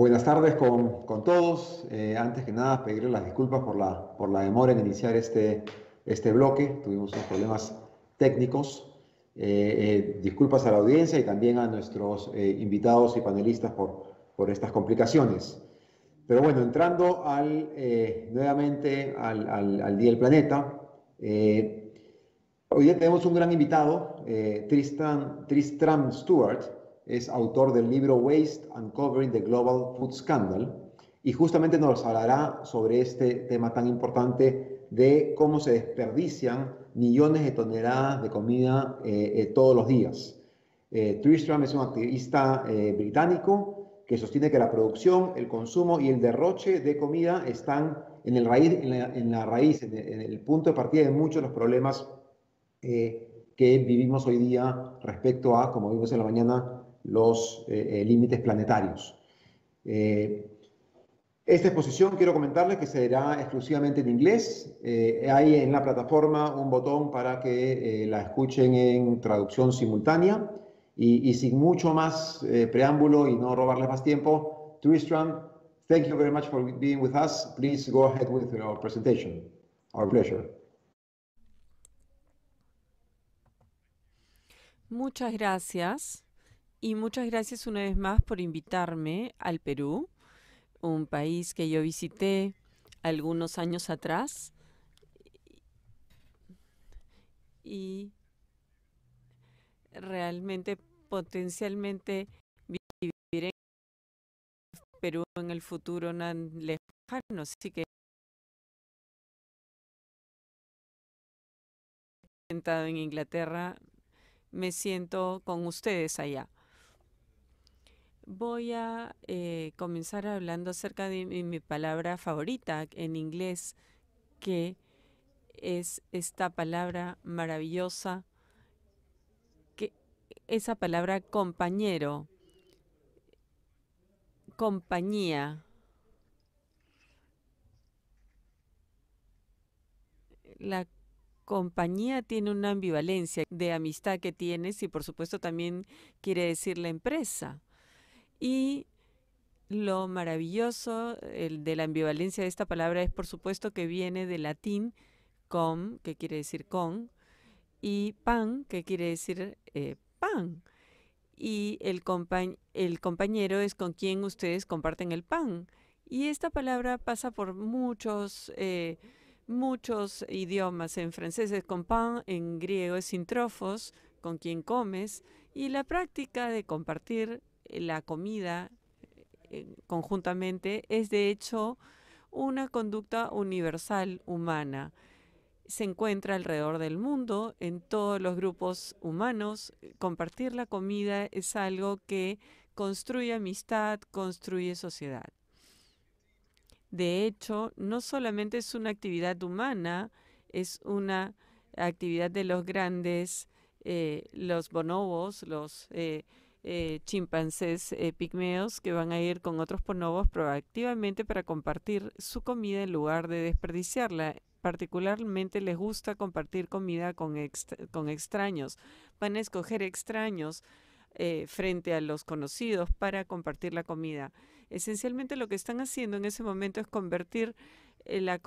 Buenas tardes con, todos. Eh, antes que nada, pedirles las disculpas por la, por la demora en iniciar este, este bloque. Tuvimos unos problemas técnicos. Eh, eh, disculpas a la audiencia y también a nuestros invitados y panelistas por, por estas complicaciones. Pero bueno, entrando al, nuevamente al, Día del Planeta, hoy tenemos un gran invitado, Tristan, Tristram Stewart es autor del libro Waste Uncovering the Global Food Scandal y justamente nos hablará sobre este tema tan importante de cómo se desperdician millones de toneladas de comida eh, eh, todos los días. Eh, Tristram es un activista británico que sostiene que la producción, el consumo y el derroche de comida están en, el raíz, en, la, raíz, en el, en el, punto de partida de muchos de los problemas que vivimos hoy día respecto a, como vimos en la mañana, los eh, eh, límites planetarios. Eh, esta exposición quiero comentarles que será exclusivamente en inglés. hay en la plataforma un botón para que la escuchen en traducción simultánea y, sin mucho más preámbulo y no robarles más tiempo, Tristram, thank you very much for being with us. Please go ahead with your presentation. Our pleasure. Muchas gracias y muchas gracias una vez más por invitarme al Perú, un país que yo visité algunos años atrás. Y realmente potencialmente vivir en Perú en el futuro No lejano, así que sentado en Inglaterra me siento con ustedes allá voy a eh, comenzar hablando acerca de mi, palabra favorita en inglés, que es esta palabra maravillosa, que, esa palabra compañero, compañía. La compañía tiene una ambivalencia de amistad que tienes y por supuesto también quiere decir la empresa. Y lo maravilloso de la ambivalencia de esta palabra es, por supuesto, que viene del latín com, que quiere decir con, y pan, que quiere decir eh, pan. Y el, el compañero es con quien ustedes comparten el pan. Y esta palabra pasa por muchos, eh, muchos idiomas. En francés es pan, en griego es trofos, con quien comes. Y la práctica de compartir la comida eh, conjuntamente es de hecho una conducta universal humana. Se encuentra alrededor del mundo, en todos los grupos humanos. Compartir la comida es algo que construye amistad, construye sociedad. De hecho, no solamente es una actividad humana, es una actividad de los grandes, eh, los bonobos, los eh, eh, chimpancés eh, pigmeos que van a ir con otros ponobos proactivamente para compartir su comida en lugar de desperdiciarla. Particularmente les gusta compartir comida con, con extraños. Van a escoger extraños eh, frente a los conocidos para compartir la comida. Esencialmente lo que están haciendo en ese momento es convertir la,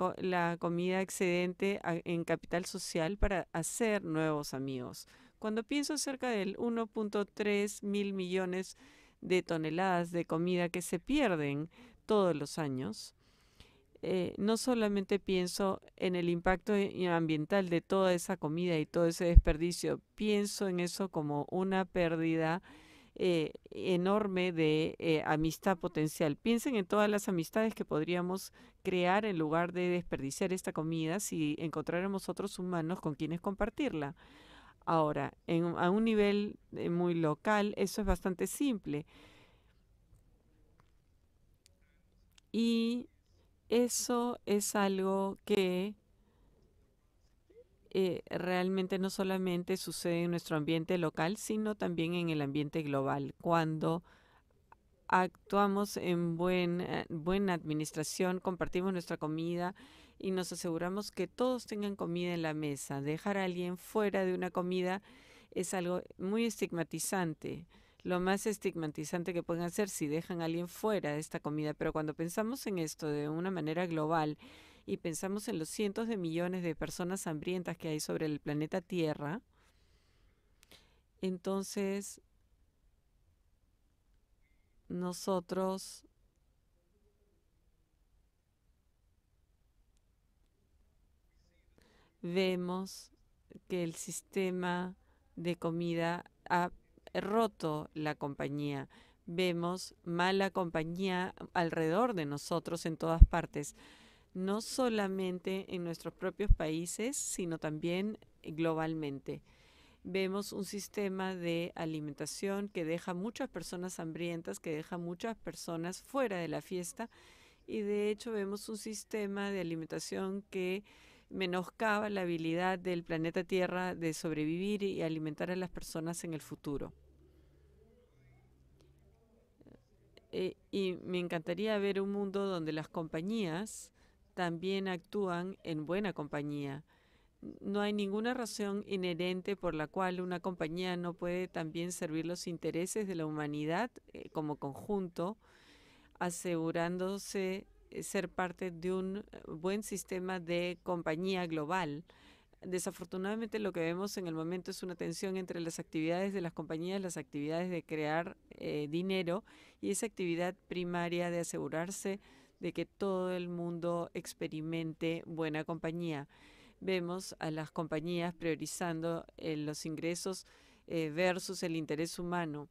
comida excedente en capital social para hacer nuevos amigos. Cuando pienso acerca del 1.3 mil millones de toneladas de comida que se pierden todos los años, eh, no solamente pienso en el impacto e-, ambiental de toda esa comida y todo ese desperdicio, pienso en eso como una pérdida eh, enorme de eh, amistad potencial. Piensen en todas las amistades que podríamos crear en lugar de desperdiciar esta comida si encontráramos otros humanos con quienes compartirla. Ahora, a un nivel eh, muy local, eso es bastante simple. Y eso es algo que eh, realmente no solamente sucede en nuestro ambiente local, sino también en el ambiente global. Cuando actuamos en eh, buena administración, compartimos nuestra comida, y nos aseguramos que todos tengan comida en la mesa. Dejar a alguien fuera de una comida es algo muy estigmatizante. Lo más estigmatizante que pueden hacer si dejan a alguien fuera de esta comida. Pero cuando pensamos en esto de una manera global y pensamos en los cientos de millones de personas hambrientas que hay sobre el planeta Tierra, entonces nosotros vemos que el sistema de comida ha roto la compañía. Vemos mala compañía alrededor de nosotros en todas partes, no solamente en nuestros propios países, sino también globalmente. Vemos un sistema de alimentación que deja muchas personas hambrientas, que deja muchas personas fuera de la fiesta y de hecho vemos un sistema de alimentación que menoscaba la habilidad del planeta Tierra de sobrevivir y alimentar a las personas en el futuro. Eh, y me encantaría ver un mundo donde las compañías también actúan en buena compañía. No hay ninguna razón inherente por la cual una compañía no puede también servir los intereses de la humanidad eh, como conjunto, asegurándose eh, ser parte de un eh, buen sistema de compañía global. Desafortunadamente lo que vemos en el momento es una tensión entre las actividades de las compañías, las actividades de crear eh, dinero y esa actividad primaria de asegurarse de que todo el mundo experimente buena compañía. Vemos a las compañías priorizando los ingresos versus el interés humano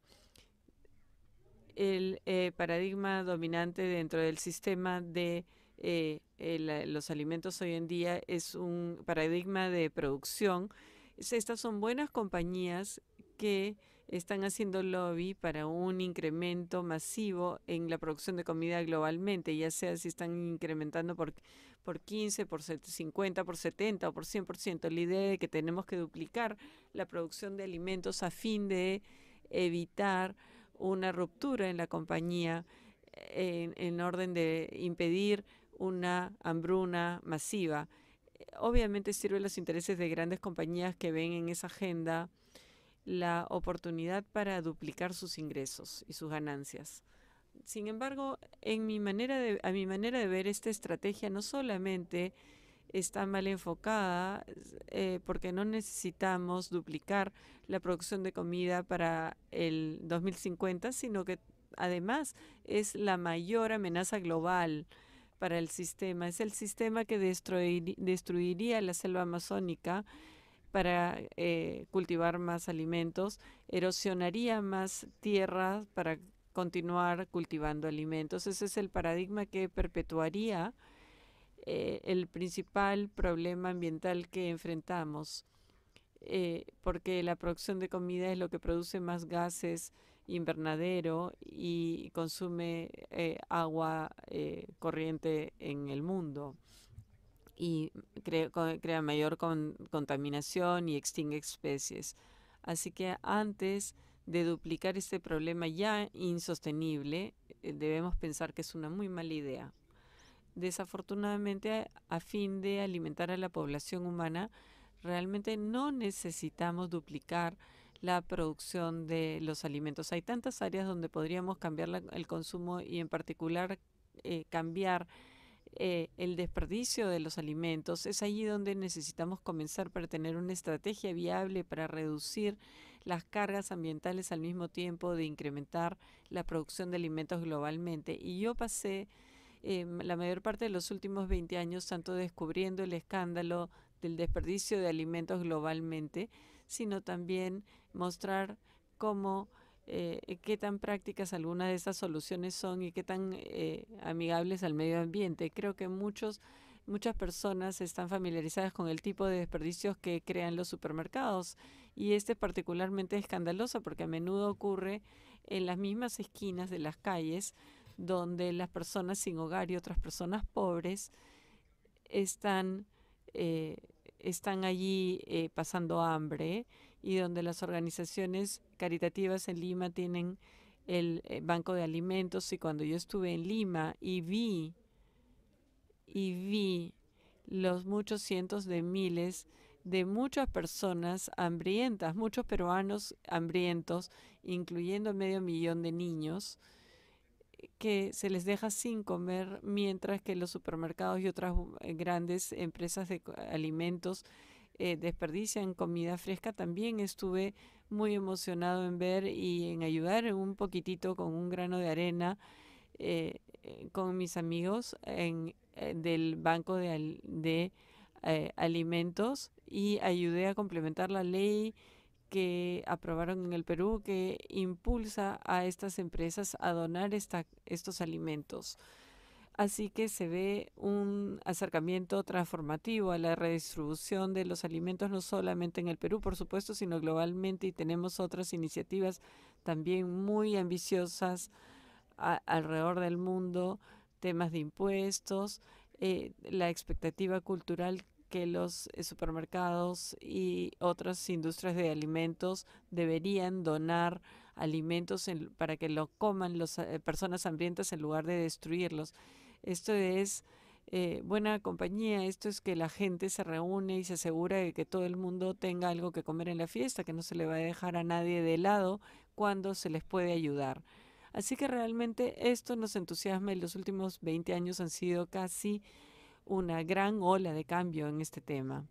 el eh, paradigma dominante dentro del sistema de eh, eh, los alimentos hoy en día es un paradigma de producción. Estas son buenas compañías que están haciendo lobby para un incremento masivo en la producción de comida globalmente, ya sea si están incrementando por, por 15, por 50, por 70 o por 100%. La idea de que tenemos que duplicar la producción de alimentos a fin de evitar una ruptura en la compañía en, orden de impedir una hambruna masiva. Obviamente sirve los intereses de grandes compañías que ven en esa agenda la oportunidad para duplicar sus ingresos y sus ganancias. Sin embargo, en a mi manera de ver, esta estrategia no solamente está mal enfocada eh, porque no necesitamos duplicar la producción de comida para el 2050, sino que además es la mayor amenaza global para el sistema. Es el sistema que destruiría la selva amazónica para eh, cultivar más alimentos, erosionaría más tierras para continuar cultivando alimentos. Ese es el paradigma que perpetuaría eh, el principal problema ambiental que enfrentamos, eh, porque la producción de comida es lo que produce más gases invernadero y consume eh, agua corriente en el mundo y crea, mayor contaminación y extingue especies. Así que antes de duplicar este problema ya insostenible, debemos pensar que es una muy mala idea. Desafortunadamente, a fin de alimentar a la población humana, realmente no necesitamos duplicar la producción de los alimentos. Hay tantas áreas donde podríamos cambiar el consumo y en particular eh, cambiar eh, el desperdicio de los alimentos. Es allí donde necesitamos comenzar para tener una estrategia viable para reducir las cargas ambientales al mismo tiempo de incrementar la producción de alimentos globalmente. Y yo pasé Em, la mayor parte de los últimos 20 años, tanto descubriendo el escándalo del desperdicio de alimentos globalmente, sino también mostrar cómo eh, eh, qué tan prácticas algunas de esas soluciones son y qué tan eh, amigables al medio ambiente. Creo que muchos, muchas personas están familiarizadas con el tipo de desperdicios que crean los supermercados y este es particularmente escandaloso porque a menudo ocurre en las mismas esquinas de las calles donde las personas sin hogar y otras personas pobres están, eh, allí eh, pasando hambre y donde las organizaciones caritativas en Lima tienen el eh, banco de alimentos y cuando yo estuve en Lima y vi y vi los muchos cientos de miles de muchas personas hambrientas, muchos peruanos hambrientos, incluyendo medio millón de niños, que se les deja sin comer mientras que los supermercados y otras uh, grandes empresas de alimentos eh, desperdician comida fresca. También estuve muy emocionado en ver y en ayudar un poquitito con un grano de arena eh, eh, con mis amigos en, del Banco de Alimentos y ayudé a complementar la ley que aprobaron en el Perú que impulsa a estas empresas a donar estos alimentos. Así que se ve un acercamiento transformativo a la redistribución de los alimentos, no solamente en el Perú, por supuesto, sino globalmente, y tenemos otras iniciativas también muy ambiciosas alrededor del mundo, temas de impuestos, eh, la expectativa cultural que los eh, supermercados y otras industrias de alimentos deberían donar alimentos para que lo coman las eh, personas hambrientas en lugar de destruirlos. Esto es eh, buena compañía, esto es que la gente se reúne y se asegura de que todo el mundo tenga algo que comer en la fiesta, que no se le va a dejar a nadie de lado cuando se les puede ayudar. Así que realmente esto nos entusiasma y los últimos 20 años han sido casi una gran ola de cambio en este tema.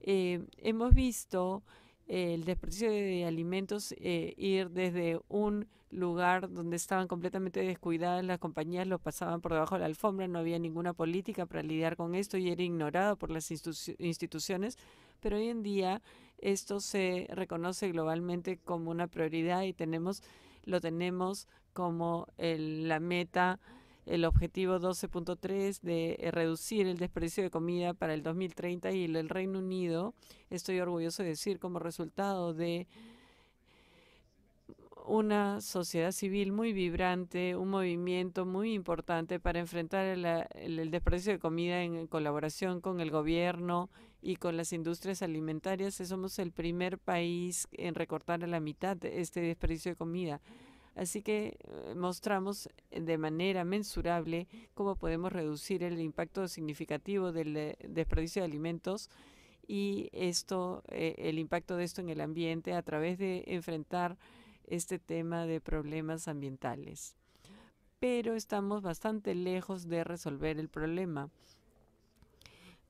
Eh, hemos visto eh, el desperdicio de alimentos eh, ir desde un lugar donde estaban completamente descuidadas las compañías, lo pasaban por debajo de la alfombra, no había ninguna política para lidiar con esto y era ignorado por las instituciones, pero hoy en día esto se reconoce globalmente como una prioridad y tenemos, lo tenemos como la meta el objetivo 12.3 de eh, reducir el desperdicio de comida para el 2030 y el Reino Unido, estoy orgulloso de decir, como resultado de una sociedad civil muy vibrante, un movimiento muy importante para enfrentar el, desperdicio de comida en colaboración con el gobierno y con las industrias alimentarias. Somos el primer país en recortar a la mitad este desperdicio de comida. Así que eh, mostramos eh, de manera mensurable cómo podemos reducir el impacto significativo del eh, desperdicio de alimentos y esto, el impacto de esto en el ambiente a través de enfrentar este tema de problemas ambientales. Pero estamos bastante lejos de resolver el problema.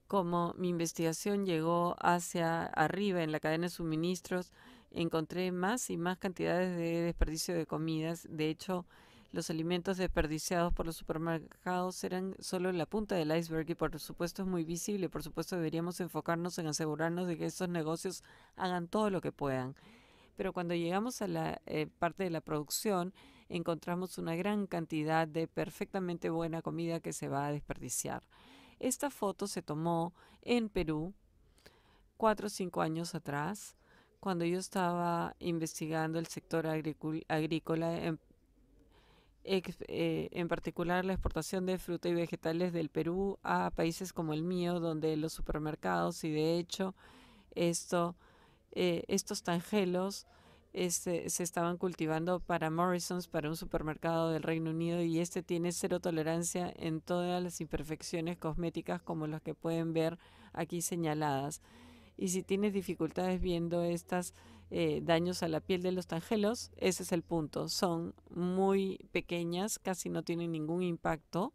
Como mi investigación llegó hacia arriba en la cadena de suministros, encontré más y más cantidades de desperdicio de comidas. De hecho, los alimentos desperdiciados por los supermercados eran solo la punta del iceberg y por supuesto es muy visible. Por supuesto deberíamos enfocarnos en asegurarnos de que esos negocios hagan todo lo que puedan. Pero cuando llegamos a la eh, parte de la producción, encontramos una gran cantidad de perfectamente buena comida que se va a desperdiciar. Esta foto se tomó en Perú cuatro o cinco años atrás cuando yo estaba investigando el sector agrícola, em, eh, en, particular la exportación de fruta y vegetales del Perú a países como el mío, donde los supermercados y de hecho eh, estos tangelos eh, se estaban cultivando para Morrison's, para un supermercado del Reino Unido, y este tiene cero tolerancia en todas las imperfecciones cosméticas como las que pueden ver aquí señaladas y si tienes dificultades viendo estos eh, daños a la piel de los tangelos, ese es el punto. Son muy pequeñas, casi no tienen ningún impacto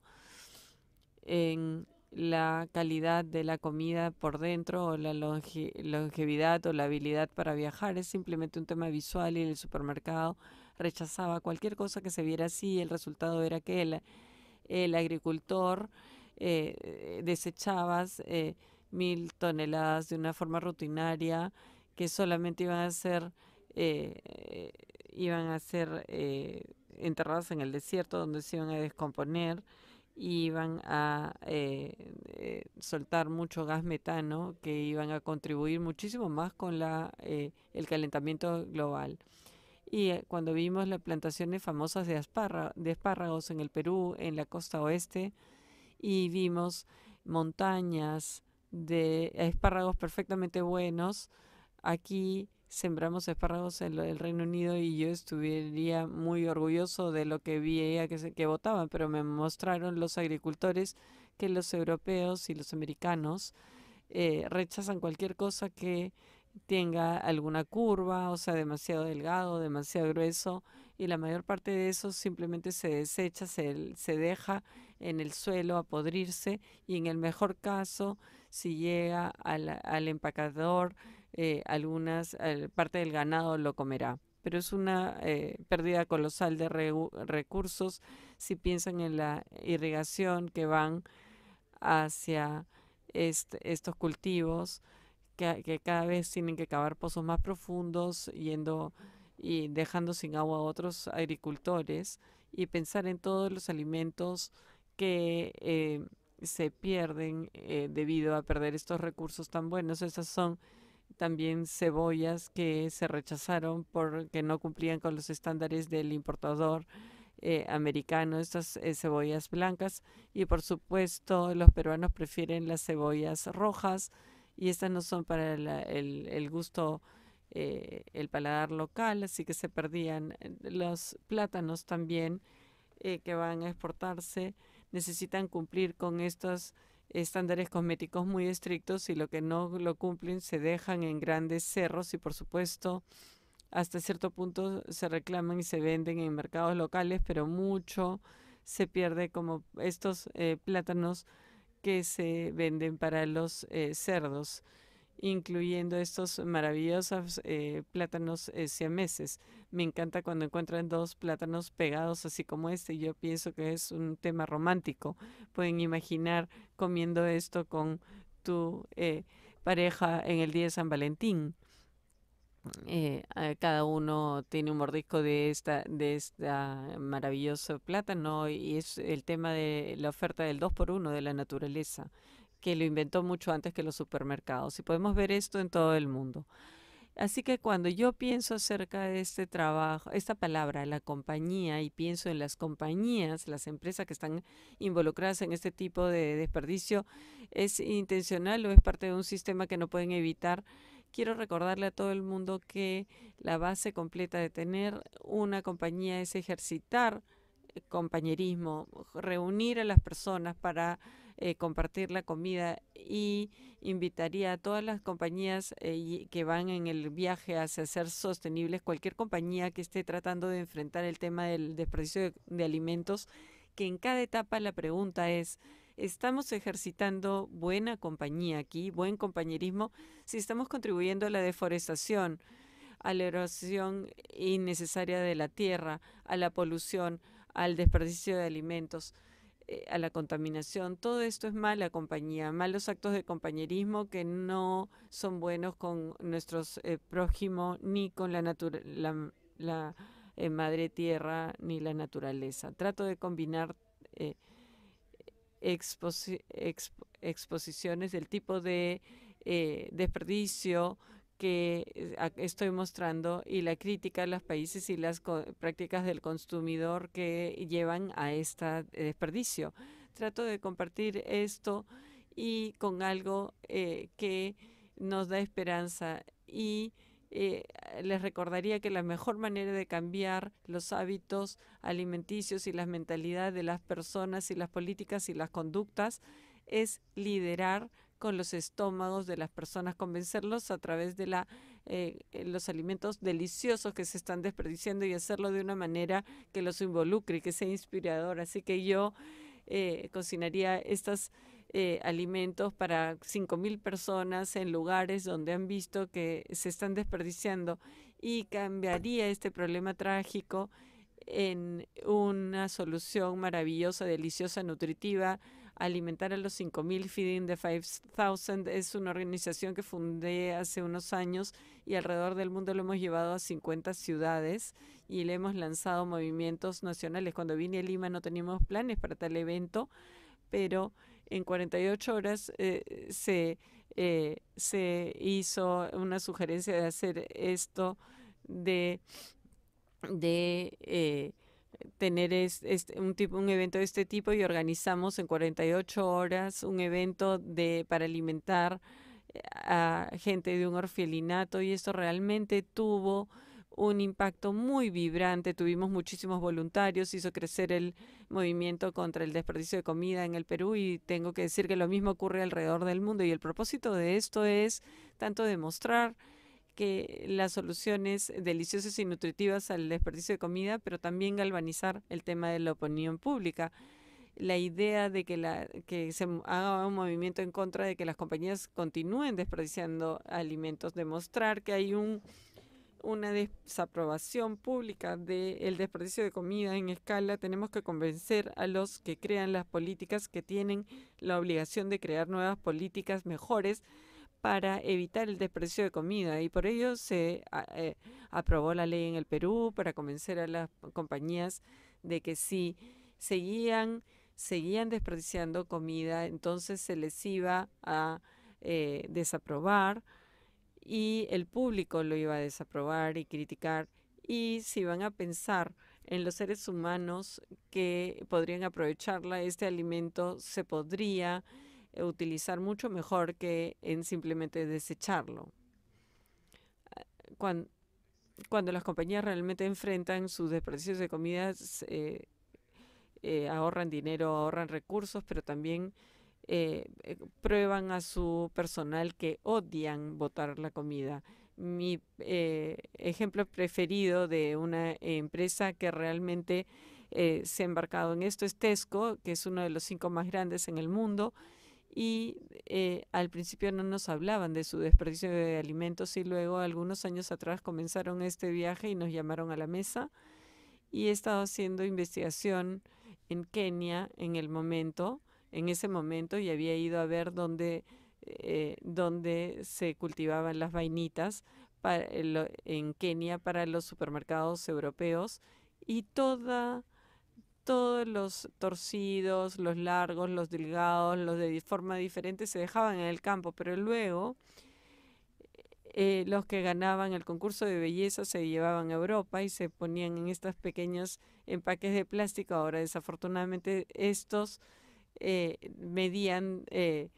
en la calidad de la comida por dentro o la longevidad o la habilidad para viajar. Es simplemente un tema visual y el supermercado rechazaba cualquier cosa que se viera así. El resultado era que el, agricultor eh, desechaba... Eh, mil toneladas de una forma rutinaria, que solamente iban a ser, eh, eh, iban a ser eh, enterradas en el desierto donde se iban a descomponer y iban a soltar mucho gas metano que iban a contribuir muchísimo más con la, el calentamiento global. Y cuando vimos las plantaciones famosas de, de espárragos en el Perú, en la costa oeste, y vimos montañas, de espárragos perfectamente buenos. Aquí sembramos espárragos en el Reino Unido y yo estuviera muy orgulloso de lo que veía que, que votaban, pero me mostraron los agricultores que los europeos y los americanos eh, rechazan cualquier cosa que tenga alguna curva, o sea, demasiado delgado, demasiado grueso, y la mayor parte de eso simplemente se desecha, se, se deja en el suelo a podrirse y en el mejor caso si llega al, al empacador, eh, algunas, parte del ganado lo comerá. Pero es una eh, pérdida colosal de recursos si piensan en la irrigación que van hacia estos cultivos, que, cada vez tienen que cavar pozos más profundos, yendo y dejando sin agua a otros agricultores y pensar en todos los alimentos que eh, se pierden eh, debido a perder estos recursos tan buenos. Esas son también cebollas que se rechazaron porque no cumplían con los estándares del importador eh, americano, estas eh, cebollas blancas. Y por supuesto, los peruanos prefieren las cebollas rojas y estas no son para el, gusto, el paladar local, así que se perdían los plátanos también que van a exportarse necesitan cumplir con estos estándares cosméticos muy estrictos y lo que no lo cumplen se dejan en grandes cerros y por supuesto hasta cierto punto se reclaman y se venden en mercados locales, pero mucho se pierde como estos eh, plátanos que se venden para los eh, cerdos incluyendo estos maravillosos eh, plátanos eh, siameses. Me encanta cuando encuentran dos plátanos pegados así como este. Yo pienso que es un tema romántico. Pueden imaginar comiendo esto con tu eh, pareja en el día de San Valentín. Eh, cada uno tiene un mordisco de esta de esta maravilloso plátano y es el tema de la oferta del dos por uno de la naturaleza que lo inventó mucho antes que los supermercados. Y podemos ver esto en todo el mundo. Así que cuando yo pienso acerca de este trabajo, esta palabra, la compañía, y pienso en las compañías, las empresas que están involucradas en este tipo de desperdicio, ¿es intencional o es parte de un sistema que no pueden evitar? Quiero recordarle a todo el mundo que la base completa de tener una compañía es ejercitar eh, compañerismo, reunir a las personas para eh, compartir la comida y invitaría a todas las compañías eh, que van en el viaje hacia ser sostenibles, cualquier compañía que esté tratando de enfrentar el tema del desperdicio de alimentos, que en cada etapa la pregunta es, ¿estamos ejercitando buena compañía aquí, buen compañerismo, si estamos contribuyendo a la deforestación? a la erosión innecesaria de la tierra, a la polución, al desperdicio de alimentos. Eh, a la contaminación. Todo esto es mala compañía, malos actos de compañerismo que no son buenos con nuestros eh, prójimos ni con la, eh, madre tierra ni la naturaleza. Trato de combinar exposiciones del tipo de desperdicio, que eh, estoy mostrando y la crítica a los países y las prácticas del consumidor que llevan a este desperdicio. Trato de compartir esto y con algo eh, que nos da esperanza y les recordaría que la mejor manera de cambiar los hábitos alimenticios y las mentalidades de las personas y las políticas y las conductas es liderar con los estómagos de las personas, convencerlos a través de la, eh, eh, los alimentos deliciosos que se están desperdiciando y hacerlo de una manera que los involucre, que sea inspirador. Así que yo eh, cocinaría estos alimentos para 5.000 personas en lugares donde han visto que se están desperdiciando y cambiaría este problema trágico en una solución maravillosa, deliciosa, nutritiva, Alimentar a los 5.000, Feeding the 5.000, es una organización que fundé hace unos años y alrededor del mundo lo hemos llevado a 50 ciudades y le hemos lanzado movimientos nacionales. Cuando vine a Lima no teníamos planes para tal evento, pero en 48 horas eh, eh, se, hizo una sugerencia de hacer esto de... de eh, tener este, un, tipo, un evento de este tipo y organizamos en 48 horas un evento de, para alimentar eh, a gente de un orfelinato y esto realmente tuvo un impacto muy vibrante. Tuvimos muchísimos voluntarios, hizo crecer el movimiento contra el desperdicio de comida en el Perú y tengo que decir que lo mismo ocurre alrededor del mundo y el propósito de esto es tanto demostrar que las soluciones deliciosas y nutritivas al desperdicio de comida, pero también galvanizar el tema de la opinión pública la idea de que, se haga un movimiento en contra de que las compañías continúen desperdiciando alimentos, demostrar que hay una desaprobación pública del desperdicio de comida en escala, tenemos que convencer a los que crean las políticas que tienen la obligación de crear nuevas políticas mejores para evitar el desprecio de comida y por ello se ah, eh, aprobó la ley en el Perú para convencer a las compañías de que si seguían, seguían desperdiciando comida, entonces se les iba a eh, desaprobar y el público lo iba a desaprobar y criticar y si van a pensar en los seres humanos que podrían aprovecharla, este alimento se podría eh, utilizar mucho mejor que en simplemente desecharlo. Ah, cuando, las compañías realmente enfrentan sus desperdicios de comidas, eh, eh, ahorran dinero, ahorran recursos, pero también prueban a su personal que odian botar la comida. Mi ejemplo preferido de una empresa que realmente se ha embarcado en esto es Tesco, que es uno de los cinco más grandes en el mundo y eh, al principio no nos hablaban de su desperdicio de alimentos y luego algunos años atrás comenzaron este viaje y nos llamaron a la mesa y he estado haciendo investigación en Kenia en el momento, en ese momento y había ido a ver dónde, eh, se cultivaban las vainitas eh, en Kenia para los supermercados europeos y toda todos los torcidos, los largos, los delgados, los de forma diferente se dejaban en el campo, pero luego eh, los que ganaban el concurso de belleza se llevaban a Europa y se ponían en estos pequeños empaques de plástico. Ahora, desafortunadamente, estos eh, medían, eh,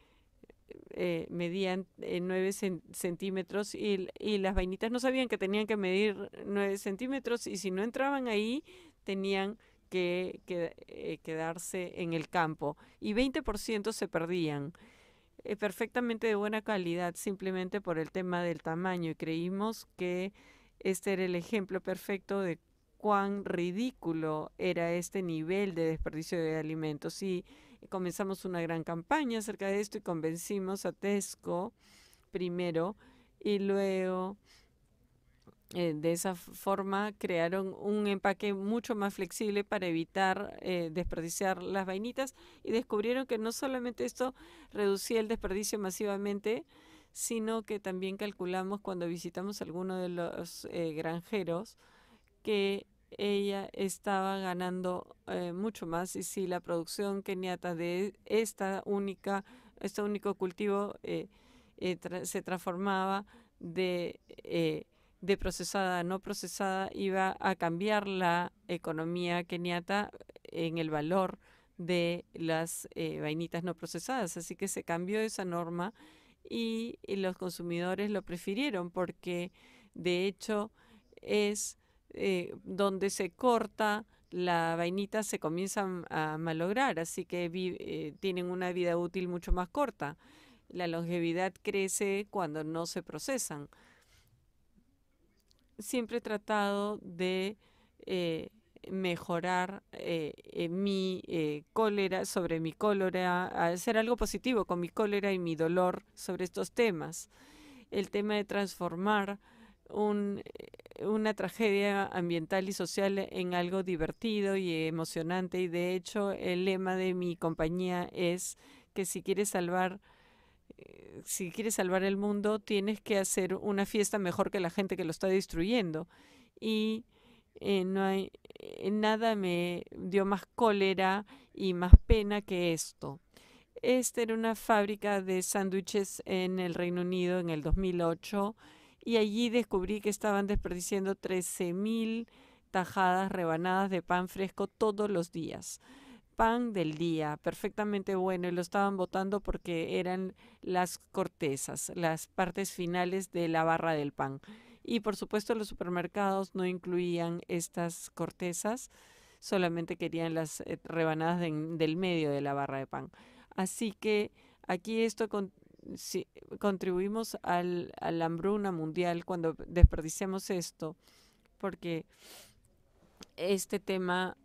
medían 9 centímetros y, y las vainitas no sabían que tenían que medir 9 centímetros y si no entraban ahí, tenían que, eh, quedarse en el campo y 20% se perdían perfectamente de buena calidad simplemente por el tema del tamaño y creímos que este era el ejemplo perfecto de cuán ridículo era este nivel de desperdicio de alimentos y comenzamos una gran campaña acerca de esto y convencimos a Tesco primero y luego eh, de esa forma crearon un empaque mucho más flexible para evitar eh, desperdiciar las vainitas y descubrieron que no solamente esto reducía el desperdicio masivamente, sino que también calculamos cuando visitamos a alguno de los eh, granjeros que ella estaba ganando mucho más y si la producción keniata de esta única, este único cultivo se transformaba de de procesada a no procesada iba a cambiar la economía keniata en el valor de las eh, vainitas no procesadas. Así que se cambió esa norma y, los consumidores lo prefirieron porque de hecho es eh, donde se corta la vainita se comienza a malograr, así que eh, tienen una vida útil mucho más corta. La longevidad crece cuando no se procesan siempre he tratado de eh, mejorar eh, mi eh, cólera, sobre mi cólera, hacer algo positivo con mi cólera y mi dolor sobre estos temas. El tema de transformar una tragedia ambiental y social en algo divertido y emocionante. Y de hecho, el lema de mi compañía es que si quieres salvar eh, si quieres salvar el mundo, tienes que hacer una fiesta mejor que la gente que lo está destruyendo. Y eh, no hay, eh, nada me dio más cólera y más pena que esto. Esta era una fábrica de sándwiches en el Reino Unido en el 2008 y allí descubrí que estaban desperdiciando 13.000 tajadas rebanadas de pan fresco todos los días pan del día, perfectamente bueno, y lo estaban botando porque eran las cortezas, las partes finales de la barra del pan. Y por supuesto los supermercados no incluían estas cortezas, solamente querían las eh, rebanadas del medio de la barra de pan. Así que aquí esto contribuimos al, a la hambruna mundial cuando desperdiciamos esto, porque este tema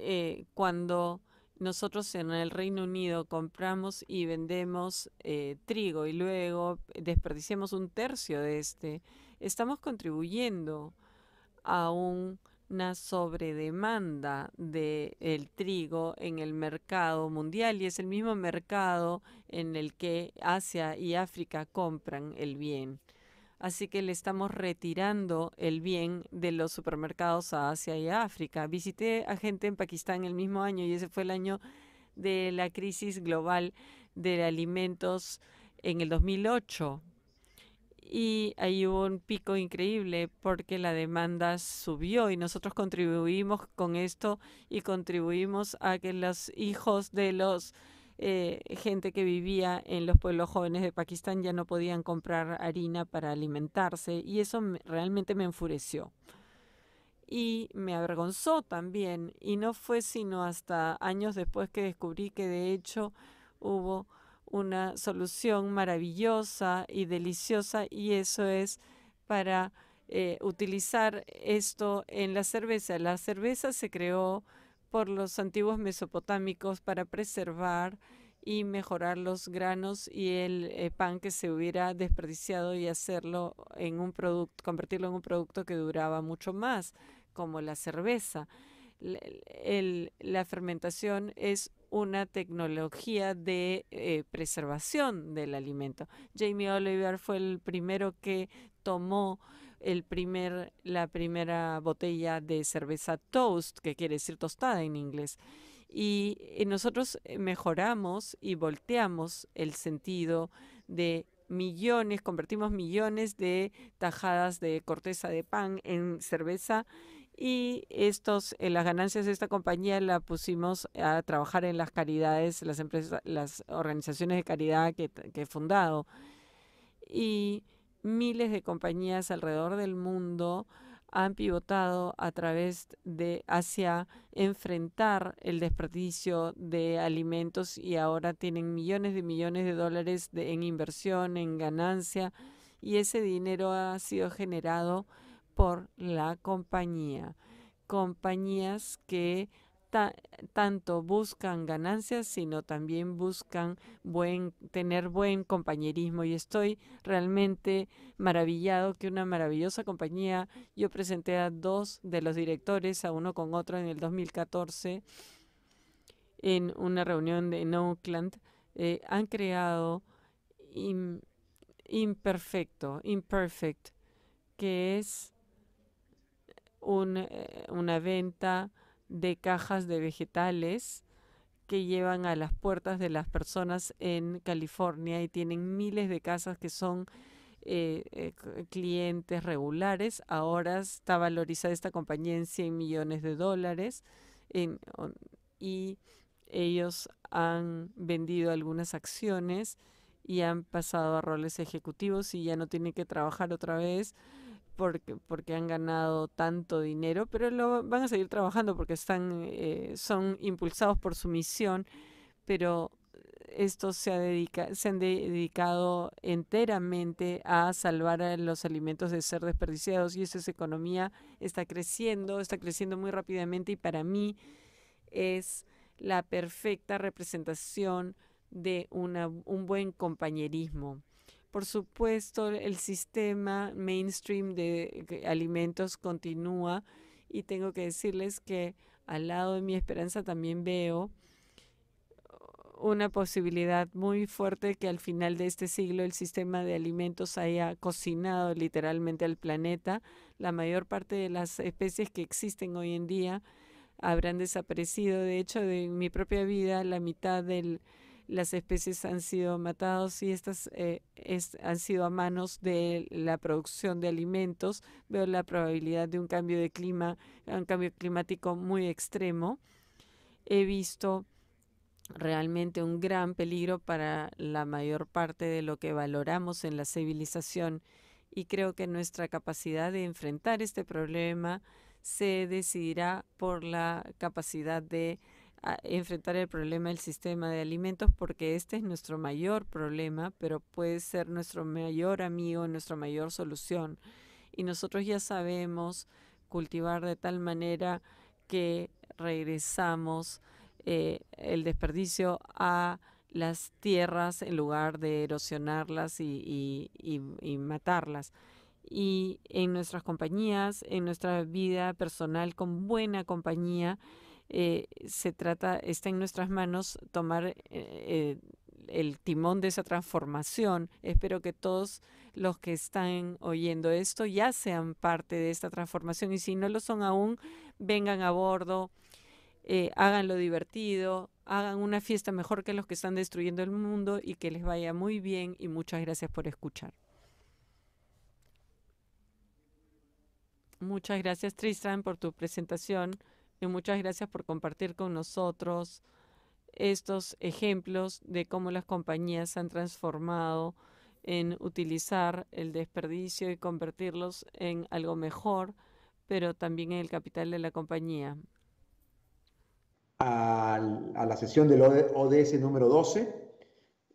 eh, cuando nosotros en el Reino Unido compramos y vendemos eh, trigo y luego desperdiciamos un tercio de este, estamos contribuyendo a una sobredemanda del trigo en el mercado mundial y es el mismo mercado en el que Asia y África compran el bien. Así que le estamos retirando el bien de los supermercados a Asia y África. Visité a gente en Pakistán el mismo año y ese fue el año de la crisis global de alimentos en el 2008. Y ahí hubo un pico increíble porque la demanda subió y nosotros contribuimos con esto y contribuimos a que los hijos de los eh, gente que vivía en los pueblos jóvenes de Pakistán ya no podían comprar harina para alimentarse y eso realmente me enfureció. Y me avergonzó también y no fue sino hasta años después que descubrí que de hecho hubo una solución maravillosa y deliciosa y eso es para eh, utilizar esto en la cerveza. La cerveza se creó por los antiguos mesopotámicos para preservar y mejorar los granos y el eh, pan que se hubiera desperdiciado y hacerlo en un producto, convertirlo en un producto que duraba mucho más, como la cerveza. la fermentación es una tecnología de eh, preservación del alimento. Jamie Oliver fue el primero que tomó primer, la primera botella de cerveza toast, que quiere decir tostada en inglés. Y, eh, nosotros eh, mejoramos y volteamos el sentido de millones, convertimos millones de tajadas de corteza de pan en cerveza y estos, eh, las ganancias de esta compañía la pusimos a trabajar en las caridades, las empresas, las organizaciones de caridad que, que he fundado. Y miles de compañías alrededor del mundo han pivotado a través de hacia enfrentar el desperdicio de alimentos y ahora tienen millones de millones de dólares de, en inversión, en ganancia y ese dinero ha sido generado por la compañía. Compañías que tanto buscan ganancias, sino también buscan buen, tener buen compañerismo. Y estoy realmente maravillado que una maravillosa compañía, yo presenté a dos de los directores, a uno con otro en el 2014, en una reunión de, en Oakland, eh, han creado Imperfecto, Imperfect, que es eh, una venta de cajas de vegetales que llevan a las puertas de las personas en California y tienen miles de casas que son eh, eh, clientes regulares. Ahora está valorizada esta compañía en 100 millones de dólares y ellos han vendido algunas acciones y han pasado a roles ejecutivos y ya no tienen que trabajar otra vez porque, han ganado tanto dinero, pero lo van a seguir trabajando porque están, eh, son impulsados por su misión, pero estos se, han dedicado enteramente a salvar a los alimentos de ser desperdiciados y esa economía está creciendo, está creciendo muy rápidamente y para mí es la perfecta representación de un buen compañerismo. Por supuesto, el sistema mainstream de alimentos continúa y tengo que decirles que al lado de mi esperanza también veo una posibilidad muy fuerte que al final de este siglo el sistema de alimentos haya cocinado literalmente al planeta. La mayor parte de las especies que existen hoy en día habrán desaparecido. De hecho, de mi propia vida, la mitad del las especies han sido matadas y estas eh, han sido a manos de la producción de alimentos. Veo la probabilidad de un cambio de clima, un cambio climático muy extremo. He visto realmente un gran peligro para la mayor parte de lo que valoramos en la civilización y creo que nuestra capacidad de enfrentar este problema se decidirá por la capacidad de enfrentar el problema del sistema de alimentos porque este es nuestro mayor problema, pero puede ser nuestro mayor amigo, nuestra mayor solución. Y nosotros ya sabemos cultivar de tal manera que regresamos eh, el desperdicio a las tierras en lugar de erosionarlas y matarlas y en nuestras compañías, en nuestra vida personal, con buena compañía, eh, se trata, está en nuestras manos tomar eh, el timón de esa transformación. Espero que todos los que están oyendo esto ya sean parte de esta transformación y si no lo son aún, vengan a bordo, eh, hagan háganlo divertido, hagan una fiesta mejor que los que están destruyendo el mundo y que les vaya muy bien y muchas gracias por escuchar. Muchas gracias Tristan por tu presentación muchas gracias por compartir con nosotros estos ejemplos de cómo las compañías se han transformado en utilizar el desperdicio y convertirlos en algo mejor, pero también en el capital de la compañía. A, la sesión del ODS número 12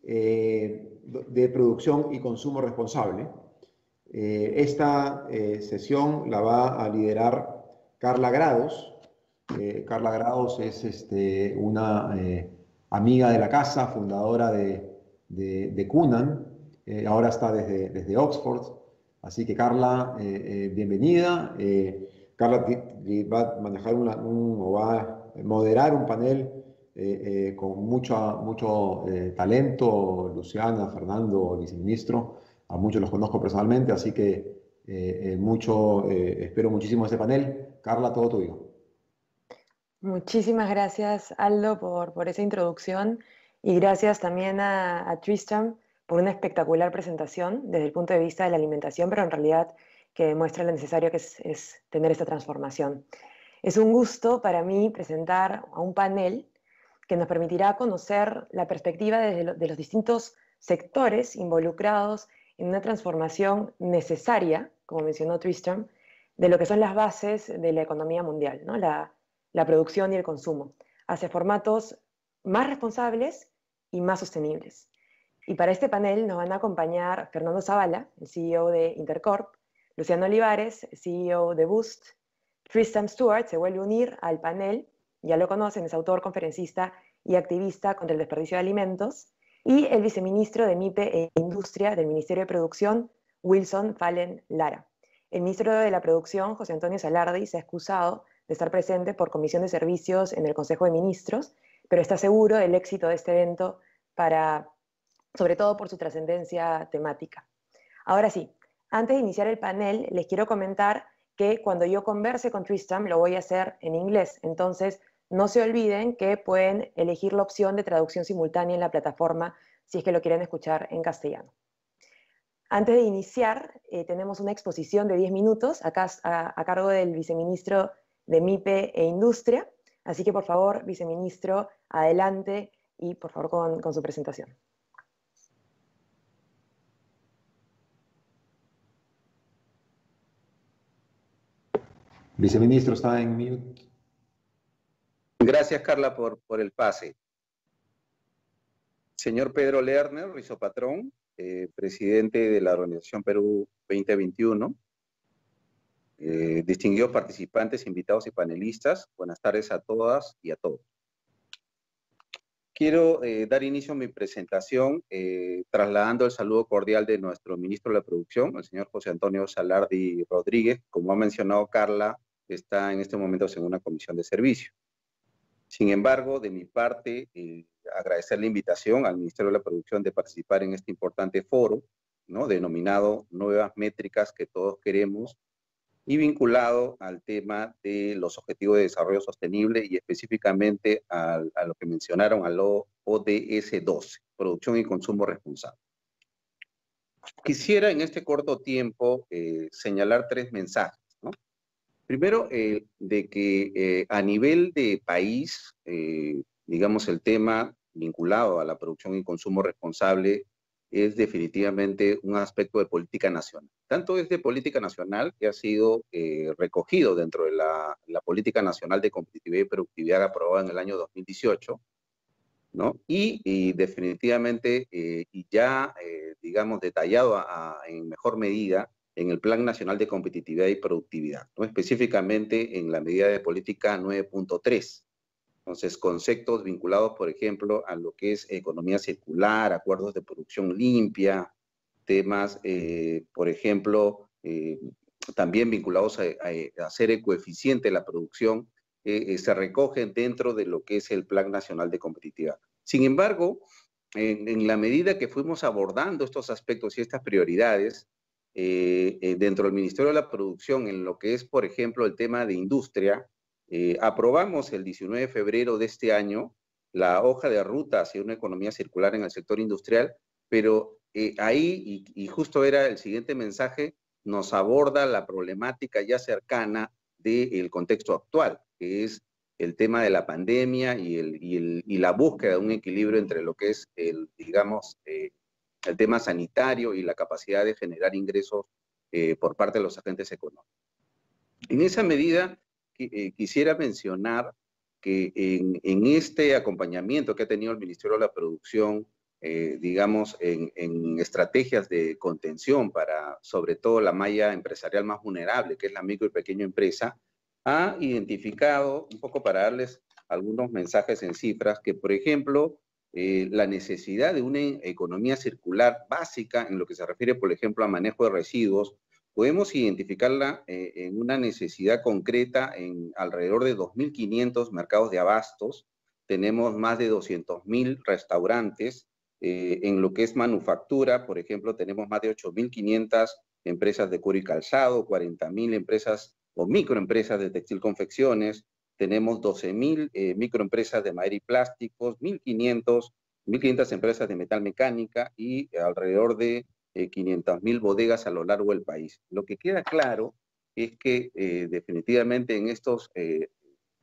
eh, de producción y consumo responsable. Eh, esta eh, sesión la va a liderar Carla Grados, eh, Carla Grados es este, una eh, amiga de la casa, fundadora de, de, Cunan, eh, ahora está desde, desde, Oxford. Así que Carla, bienvenida. Carla va a manejar va a moderar un panel con mucho, talento, Luciana, Fernando, viceministro, a muchos los conozco personalmente, así que mucho, espero muchísimo este panel. Carla, todo tuyo. Muchísimas gracias, Aldo, por, esa introducción y gracias también a, a por una espectacular presentación desde el punto de vista de la alimentación, pero en realidad que demuestra lo necesario que es, tener esta transformación. Es un gusto para mí presentar a un panel que nos permitirá conocer la perspectiva de, los distintos sectores involucrados en una transformación necesaria, como mencionó Tristram, de lo que son las bases de la economía mundial, ¿no? la, la producción y el consumo, hacia formatos más responsables y más sostenibles. Y para este panel nos van a acompañar Fernando Zavala, el CEO de Intercorp, Luciano Olivares, CEO de Boost, Tristan Stewart se vuelve a unir al panel, ya lo conocen, es autor, conferencista y activista contra el desperdicio de alimentos, y el viceministro de MIPE e Industria del Ministerio de Producción, Wilson Fallen Lara. El ministro de la Producción, José Antonio Salardi, se ha excusado de estar presente por comisión de servicios en el Consejo de Ministros, pero está seguro el éxito de este evento para, sobre todo por su trascendencia temática. Ahora sí, antes de iniciar el panel, les quiero comentar que cuando yo converse con Tristram, lo voy a hacer en inglés, entonces no se olviden que pueden elegir la opción de traducción simultánea en la plataforma si es que lo quieren escuchar en castellano. Antes de iniciar, eh, tenemos una exposición de 10 minutos a cargo del viceministro de MIPE e Industria. Así que, por favor, viceministro, adelante y por favor con, su presentación. Viceministro, está en mute. Gracias, Carla, por, el pase. Señor Pedro Lerner, Rizopatrón, eh, presidente de la Organización Perú 2021. Eh, distinguidos participantes, invitados y panelistas, buenas tardes a todas y a todos. Quiero eh, dar inicio a mi presentación eh, trasladando el saludo cordial de nuestro ministro de la Producción, el señor José Antonio Salardi Rodríguez. Como ha mencionado Carla, está en este momento en una comisión de servicio. Sin embargo, de mi parte, eh, agradecer la invitación al Ministerio de la Producción de participar en este importante foro, ¿no? denominado Nuevas Métricas que Todos Queremos y vinculado al tema de los Objetivos de Desarrollo Sostenible y específicamente a lo que mencionaron, a los ODS 12, Producción y Consumo Responsable. Quisiera en este corto tiempo eh, señalar tres mensajes. Primero, eh, de que eh, a nivel de país, digamos, el tema vinculado a la producción y consumo responsable es definitivamente un aspecto de política nacional. Tanto es de política nacional que ha sido eh, recogido dentro de la, Política Nacional de Competitividad y Productividad aprobada en el año 2018, ¿no? Y, definitivamente, eh, y ya, eh, digamos, detallado en mejor medida en el Plan Nacional de Competitividad y Productividad, específicamente en la medida de política 9.3 entonces, conceptos vinculados, por ejemplo, a lo que es economía circular, acuerdos de producción limpia, temas, eh, por ejemplo, eh, también vinculados a, hacer ser ecoeficiente la producción, eh, se recogen dentro de lo que es el Plan Nacional de Competitividad. Sin embargo, en la medida que fuimos abordando estos aspectos y estas prioridades, dentro del Ministerio de la Producción, en lo que es, por ejemplo, el tema de industria, eh, aprobamos el 19 de febrero de este año la hoja de ruta hacia una economía circular en el sector industrial, pero eh, ahí, y, justo era el siguiente mensaje, nos aborda la problemática ya cercana del contexto actual, que es el tema de la pandemia y, la búsqueda de un equilibrio entre lo que es el, digamos, eh, el tema sanitario y la capacidad de generar ingresos por parte de los agentes económicos. En esa medida, eh, quisiera mencionar que en, este acompañamiento que ha tenido el Ministerio de la Producción, eh, digamos, en, estrategias de contención para, sobre todo, la malla empresarial más vulnerable, que es la micro y pequeña empresa, ha identificado, un poco para darles algunos mensajes en cifras, que, por ejemplo, eh, la necesidad de una economía circular básica en lo que se refiere, por ejemplo, a manejo de residuos, podemos identificarla eh, en una necesidad concreta en alrededor de 2.500 mercados de abastos. Tenemos más de 200.000 restaurantes. Eh, en lo que es manufactura, por ejemplo, tenemos más de 8.500 empresas de cuero y calzado, 40.000 empresas o microempresas de textil confecciones. Tenemos 12.000 eh, microempresas de madera y plásticos, 1.500 1.500 empresas de metal mecánica y alrededor de 500 eh, 500.000 bodegas a lo largo del país. Lo que queda claro es que eh, definitivamente en estos, eh,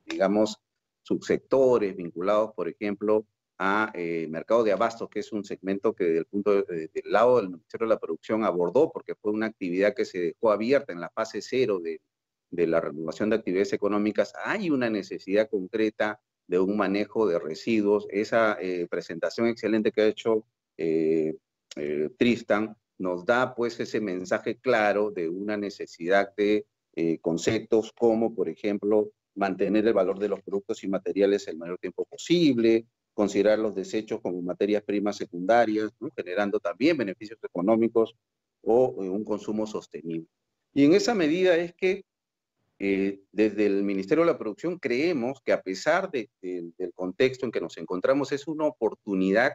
digamos, subsectores vinculados, por ejemplo, a mercado de abasto, que es un segmento que desde el punto del lado del Ministerio de la Producción abordó, porque fue una actividad que se dejó abierta en la fase cero de, la renovación de actividades económicas, hay una necesidad concreta de un manejo de residuos. Esa presentación excelente que ha hecho eh, Tristan nos da pues ese mensaje claro de una necesidad de eh, conceptos como, por ejemplo, mantener el valor de los productos y materiales el mayor tiempo posible, considerar los desechos como materias primas secundarias, generando también beneficios económicos o eh, un consumo sostenible. Y en esa medida es que desde el Ministerio de la Producción creemos que a pesar del contexto en que nos encontramos es una oportunidad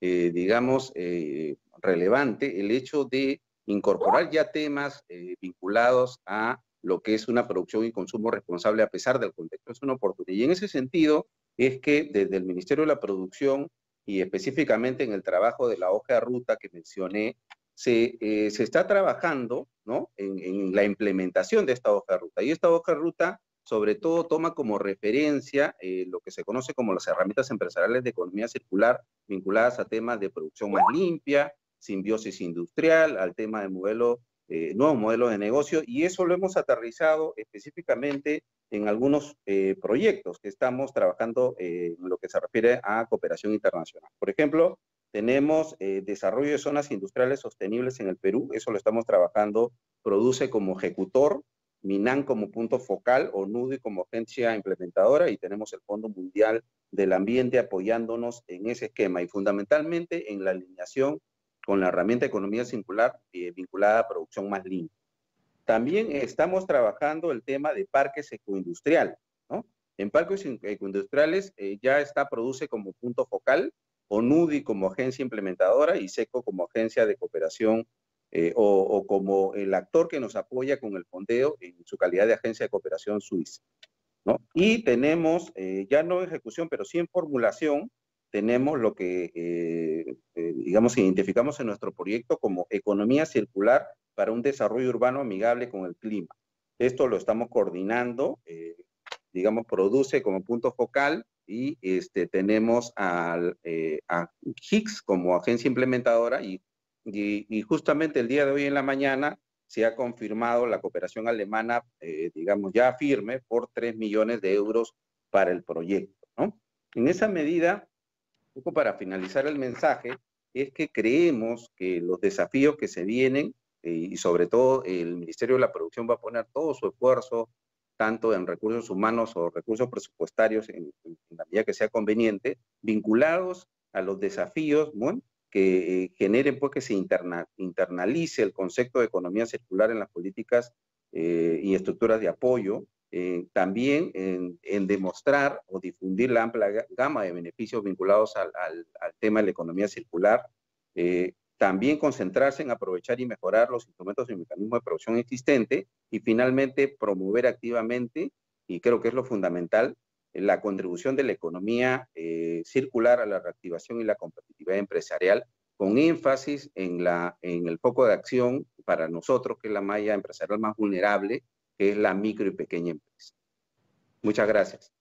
eh, digamos, eh, relevante el hecho de incorporar ya temas eh, vinculados a lo que es una producción y consumo responsable a pesar del contexto. Es una oportunidad. Y en ese sentido es que desde el Ministerio de la Producción y específicamente en el trabajo de la hoja de ruta que mencioné, se, se está trabajando ¿no? en, en, la implementación de esta hoja de ruta. Y esta hoja de ruta sobre todo toma como referencia eh, lo que se conoce como las herramientas empresariales de economía circular vinculadas a temas de producción más limpia, simbiosis industrial, al tema de modelo, eh, de negocio, y eso lo hemos aterrizado específicamente en algunos eh, proyectos que estamos trabajando en lo que se refiere a cooperación internacional. Por ejemplo, tenemos desarrollo de zonas industriales sostenibles en el Perú, eso lo estamos trabajando, produce como ejecutor, MINAN como punto focal, o NUDI como agencia implementadora y tenemos el Fondo Mundial del Ambiente apoyándonos en ese esquema y fundamentalmente en la alineación con la herramienta economía circular eh, vinculada a producción más limpia. También estamos trabajando el tema de parques ecoindustriales. En parques ecoindustriales eh, ya está Produce como punto focal, o NUDI como agencia implementadora y SECO como agencia de cooperación eh, o, como el actor que nos apoya con el fondeo en su calidad de agencia de cooperación suiza. Y tenemos, eh, ya no ejecución, pero sí en formulación, tenemos lo que, eh, digamos, identificamos en nuestro proyecto como economía circular para un desarrollo urbano amigable con el clima. Esto lo estamos coordinando, digamos, produce como punto focal y este, tenemos a Higgs como agencia implementadora y y, justamente el día de hoy en la mañana se ha confirmado la cooperación alemana, eh, digamos, ya firme por 3 millones de euros para el proyecto. ¿no? En esa medida, poco para finalizar el mensaje, es que creemos que los desafíos que se vienen, eh, y sobre todo el Ministerio de la Producción va a poner todo su esfuerzo, tanto en recursos humanos o recursos presupuestarios, en, la medida que sea conveniente, vinculados a los desafíos ¿bueno? que pues que se internalice el concepto de economía circular en las políticas eh, y estructuras de apoyo, eh, también en, demostrar o difundir la amplia gama de beneficios vinculados al, al tema de la economía circular, eh, también concentrarse en aprovechar y mejorar los instrumentos y mecanismos de producción existente y finalmente promover activamente, y creo que es lo fundamental, la contribución de la economía eh, circular a la reactivación y la competitividad empresarial, con énfasis en, la, en el foco de acción para nosotros, que es la malla empresarial más vulnerable, que es la micro y pequeña empresa. Muchas gracias.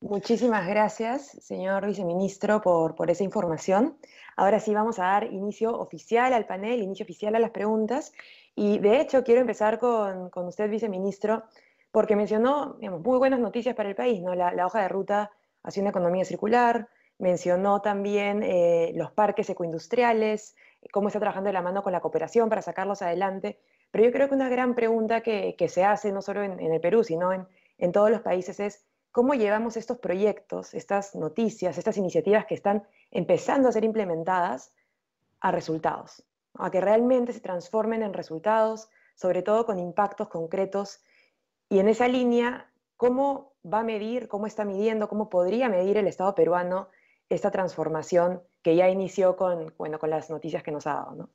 Muchísimas gracias, señor viceministro, por, esa información. Ahora sí vamos a dar inicio oficial al panel, inicio oficial a las preguntas. Y de hecho quiero empezar con, usted, viceministro, porque mencionó muy buenas noticias para el país, ¿no? la, hoja de ruta hacia una economía circular, mencionó también eh, los parques ecoindustriales, cómo está trabajando de la mano con la cooperación para sacarlos adelante. Pero yo creo que una gran pregunta que, se hace no solo en, el Perú, sino en todos los países es cómo llevamos estos proyectos, estas noticias, estas iniciativas que están empezando a ser implementadas a resultados, a que realmente se transformen en resultados, sobre todo con impactos concretos. Y en esa línea, ¿cómo va a medir, cómo está midiendo, cómo podría medir el Estado peruano esta transformación que ya inició con, las noticias que nos ha dado?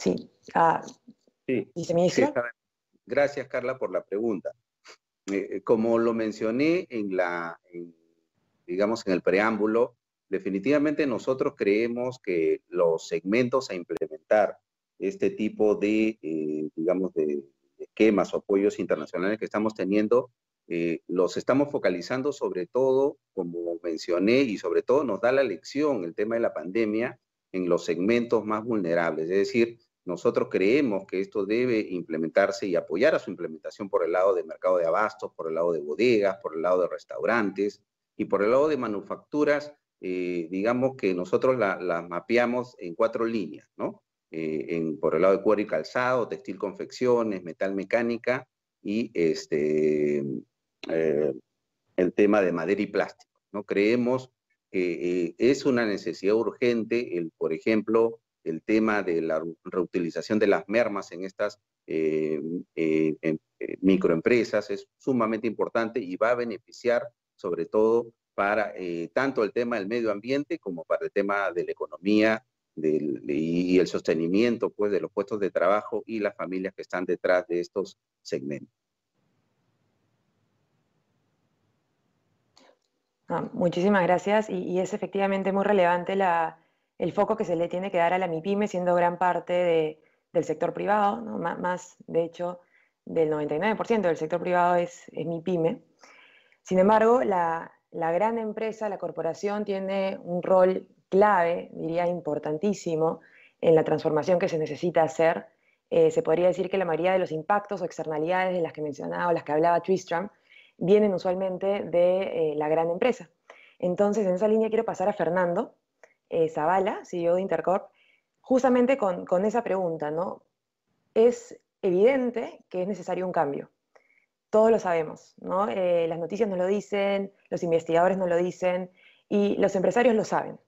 Sí. Ah, sí. Gracias, Carla, por la pregunta. Eh, eh, como lo mencioné en la, digamos, en el preámbulo, definitivamente nosotros creemos que los segmentos a implementar este tipo de, eh, digamos, de esquemas o apoyos internacionales que estamos teniendo, los estamos focalizando sobre todo, como mencioné, y sobre todo nos da la lección el tema de la pandemia en los segmentos más vulnerables, es decir, nosotros creemos que esto debe implementarse y apoyar a su implementación por el lado de mercado de abastos, por el lado de bodegas, por el lado de restaurantes y por el lado de manufacturas, eh, digamos que nosotros las mapeamos en cuatro líneas, ¿no? Eh, por el lado de cuero y calzado, textil confecciones, metal mecánica y este, eh, el tema de madera y plástico. ¿no? Creemos que es una necesidad urgente, el, por ejemplo, el tema de la reutilización de las mermas en estas eh, eh, em, eh, microempresas es sumamente importante y va a beneficiar sobre todo para tanto el tema del medio ambiente como para el tema de la economía y el sostenimiento pues, de los puestos de trabajo y las familias que están detrás de estos segmentos. Ah, muchísimas gracias y es efectivamente muy relevante la, el foco que se le tiene que dar a la MIPYME, siendo gran parte del sector privado, más, de hecho del 99% del sector privado es, es MIPYME. Sin embargo, la, gran empresa, la corporación, tiene un rol clave, diría importantísimo, en la transformación que se necesita hacer. Eh, se podría decir que la mayoría de los impactos o externalidades de las que mencionaba o las que hablaba Tristram vienen usualmente de eh, la gran empresa. Entonces, en esa línea quiero pasar a Fernando, eh, Zavala, CEO de Intercorp, justamente con, esa pregunta, Es evidente que es necesario un cambio. Todos lo sabemos, ¿no? Eh, las noticias nos lo dicen, los investigadores nos lo dicen y los empresarios lo saben.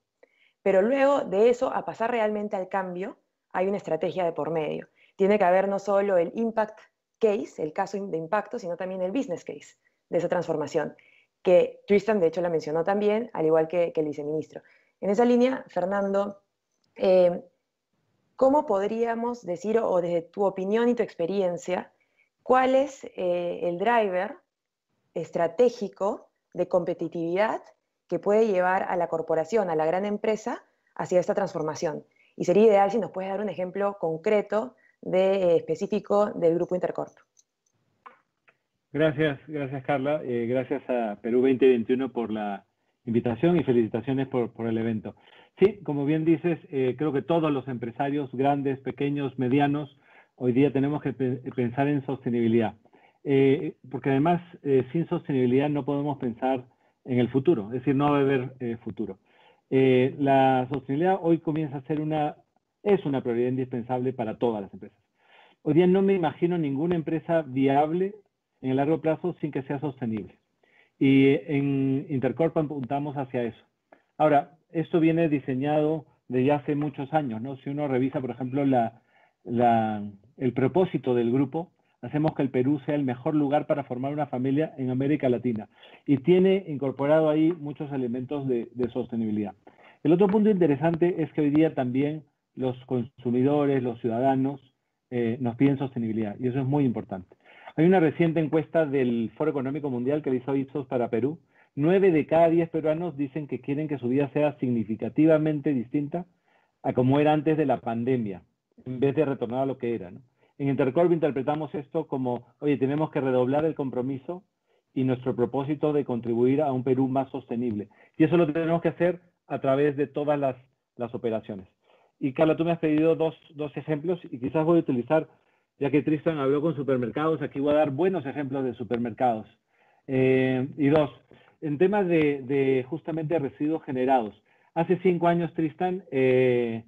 Pero luego de eso a pasar realmente al cambio, hay una estrategia de por medio. Tiene que haber no solo el impact case, el caso de impacto, sino también el business case de esa transformación, que Tristan de hecho la mencionó también, al igual que el viceministro. En esa línea, Fernando, eh, ¿cómo podríamos decir, o desde tu opinión y tu experiencia, cuál es eh, el driver estratégico de competitividad que puede llevar a la corporación, a la gran empresa, hacia esta transformación? Y sería ideal si nos puedes dar un ejemplo concreto eh, específico del grupo Intercorp. Gracias, gracias Carla. gracias a Perú 2021 por la invitación y felicitaciones por, el evento. Sí, como bien dices, eh, creo que todos los empresarios, grandes, pequeños, medianos, hoy día tenemos que pensar en sostenibilidad. Eh, porque además, eh, sin sostenibilidad no podemos pensar en el futuro, es decir, no va a haber futuro. la sostenibilidad hoy comienza a ser una, es una prioridad indispensable para todas las empresas. Hoy día no me imagino ninguna empresa viable en el largo plazo sin que sea sostenible. Y en Intercorp apuntamos hacia eso. Ahora, esto viene diseñado desde hace muchos años, ¿no? Si uno revisa, por ejemplo, el propósito del grupo, hacemos que el Perú sea el mejor lugar para formar una familia en América Latina. Y tiene incorporado ahí muchos elementos de, sostenibilidad. El otro punto interesante es que hoy día también los consumidores, los ciudadanos, eh, nos piden sostenibilidad y eso es muy importante. Hay una reciente encuesta del Foro Económico Mundial que hizo Ipsos para Perú. Nueve de cada diez peruanos dicen que quieren que su vida sea significativamente distinta a como era antes de la pandemia, en vez de retornar a lo que era. En Intercorp interpretamos esto como, oye, tenemos que redoblar el compromiso y nuestro propósito de contribuir a un Perú más sostenible. Y eso lo tenemos que hacer a través de todas las, las operaciones. Y Carla, tú me has pedido dos, dos ejemplos y quizás voy a utilizar ya que Tristan habló con supermercados, aquí voy a dar buenos ejemplos de supermercados. Eh, y dos, en temas de, justamente residuos generados. Hace cinco años, Tristan, eh,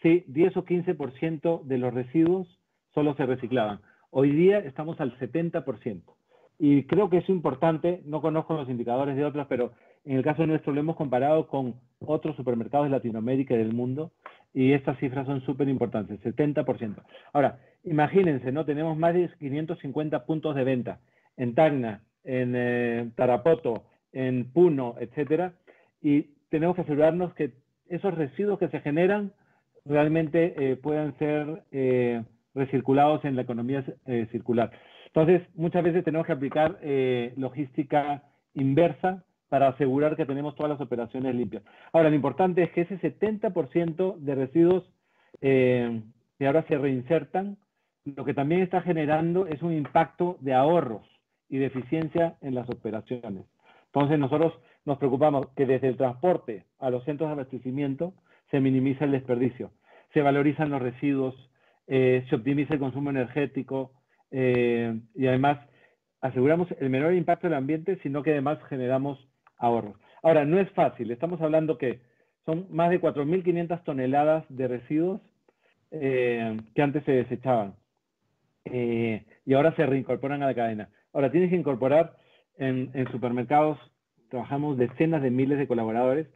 sí, 10 o 15% de los residuos solo se reciclaban. Hoy día estamos al 70%. Y creo que es importante, no conozco los indicadores de otras, pero en el caso nuestro lo hemos comparado con otros supermercados de Latinoamérica y del mundo. Y estas cifras son súper importantes, 70%. Ahora, imagínense, ¿no? Tenemos más de 550 puntos de venta en Tacna, en eh, Tarapoto, en Puno, etcétera, y tenemos que asegurarnos que esos residuos que se generan realmente eh, puedan ser eh, recirculados en la economía circular. Entonces, muchas veces tenemos que aplicar logística inversa para asegurar que tenemos todas las operaciones limpias. Ahora, lo importante es que ese 70% de residuos eh, que ahora se reinsertan, lo que también está generando es un impacto de ahorros y de eficiencia en las operaciones. Entonces, nosotros nos preocupamos que desde el transporte a los centros de abastecimiento se minimiza el desperdicio, se valorizan los residuos, eh, se optimiza el consumo energético eh, y además aseguramos el menor impacto del ambiente, sino que además generamos ahorros. Ahora, no es fácil, estamos hablando que son más de 4.500 toneladas de residuos eh, que antes se desechaban eh, y ahora se reincorporan a la cadena. Ahora, tienes que incorporar en supermercados, trabajamos decenas de miles de colaboradores,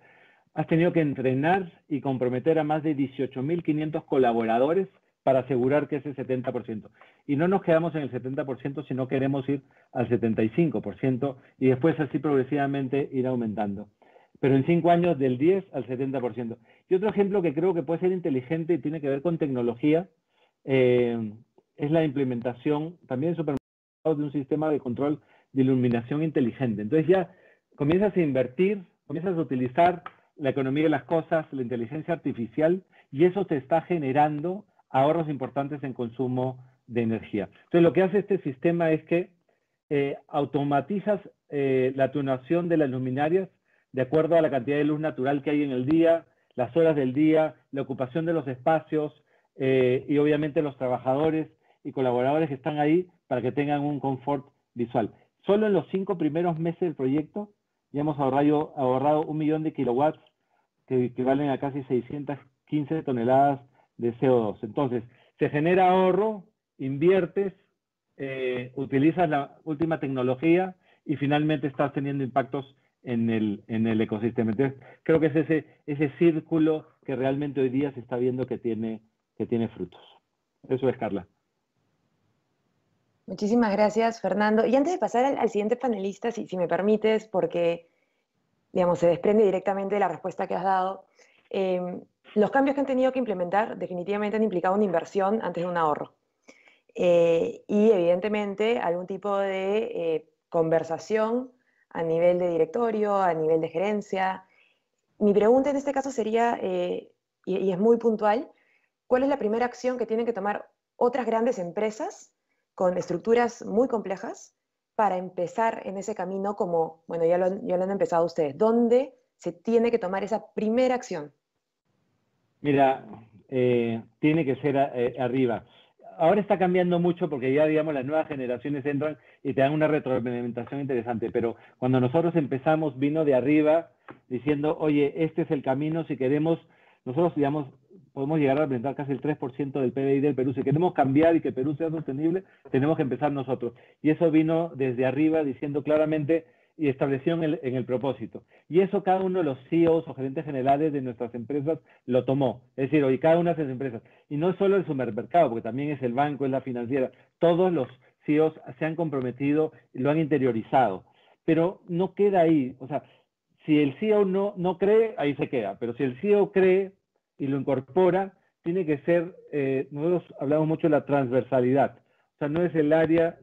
has tenido que entrenar y comprometer a más de 18.500 colaboradores para asegurar que es ese 70%. Y no nos quedamos en el 70%, si no queremos ir al 75% y después así progresivamente ir aumentando. Pero en cinco años del 10 al 70%. Y otro ejemplo que creo que puede ser inteligente y tiene que ver con tecnología eh, es la implementación también supermercados de un sistema de control de iluminación inteligente. Entonces ya comienzas a invertir, comienzas a utilizar la economía de las cosas, la inteligencia artificial, y eso te está generando ahorros importantes en consumo de energía. Entonces, lo que hace este sistema es que eh, automatizas eh, la tunación de las luminarias de acuerdo a la cantidad de luz natural que hay en el día, las horas del día, la ocupación de los espacios eh, y obviamente los trabajadores y colaboradores que están ahí para que tengan un confort visual. Solo en los cinco primeros meses del proyecto ya hemos ahorrado, ahorrado un millón de kilowatts que equivalen a casi 615 toneladas de CO2. Entonces, se genera ahorro, inviertes, eh, utilizas la última tecnología y finalmente estás teniendo impactos en el, ecosistema. Entonces, creo que es ese, ese círculo que realmente hoy día se está viendo que tiene, que tiene frutos. Eso es, Carla. Muchísimas gracias, Fernando. Y antes de pasar al, siguiente panelista, si, si, me permites, porque digamos, se desprende directamente de la respuesta que has dado, eh, los cambios que han tenido que implementar definitivamente han implicado una inversión antes de un ahorro. Eh, y evidentemente algún tipo de eh, conversación a nivel de directorio, a nivel de gerencia. Mi pregunta en este caso sería, eh, y, es muy puntual, ¿cuál es la primera acción que tienen que tomar otras grandes empresas con estructuras muy complejas para empezar en ese camino como, bueno, ya ya lo han empezado ustedes? ¿Dónde se tiene que tomar esa primera acción? Mira, eh, tiene que ser eh, arriba. Ahora está cambiando mucho porque ya, digamos, las nuevas generaciones entran y te dan una retroalimentación interesante, pero cuando nosotros empezamos vino de arriba diciendo, oye, este es el camino, si queremos, nosotros, digamos, podemos llegar a representar casi el 3% del PBI del Perú. Si queremos cambiar y que Perú sea sostenible, tenemos que empezar nosotros. Y eso vino desde arriba diciendo claramente, y estableció en el, propósito. Y eso cada uno de los CEOs o gerentes generales de nuestras empresas lo tomó. Es decir, hoy cada una de las empresas, y no solo el supermercado, porque también es el banco, es la financiera, todos los CEOs se han comprometido, lo han interiorizado. Pero no queda ahí. O sea, si el CEO no, no cree, ahí se queda. Pero si el CEO cree y lo incorpora, tiene que ser, eh, nosotros hablamos mucho de la transversalidad. O sea, no es el área,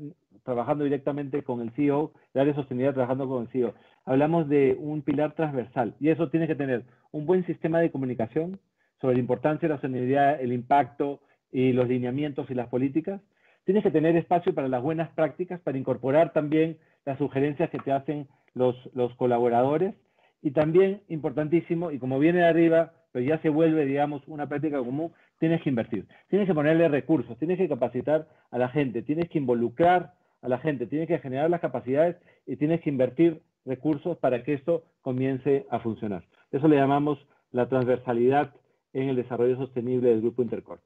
trabajando directamente con el CEO, el área de sostenibilidad trabajando con el CEO. Hablamos de un pilar transversal y eso tiene que tener un buen sistema de comunicación sobre la importancia de la sostenibilidad, el impacto y los lineamientos y las políticas. Tienes que tener espacio para las buenas prácticas, para incorporar también las sugerencias que te hacen los, los colaboradores. Y también, importantísimo, y como viene de arriba, pero ya se vuelve, digamos, una práctica común, tienes que invertir, tienes que ponerle recursos, tienes que capacitar a la gente, tienes que involucrar a la gente, tienes que generar las capacidades y tienes que invertir recursos para que esto comience a funcionar. Eso le llamamos la transversalidad en el desarrollo sostenible del Grupo Intercorp.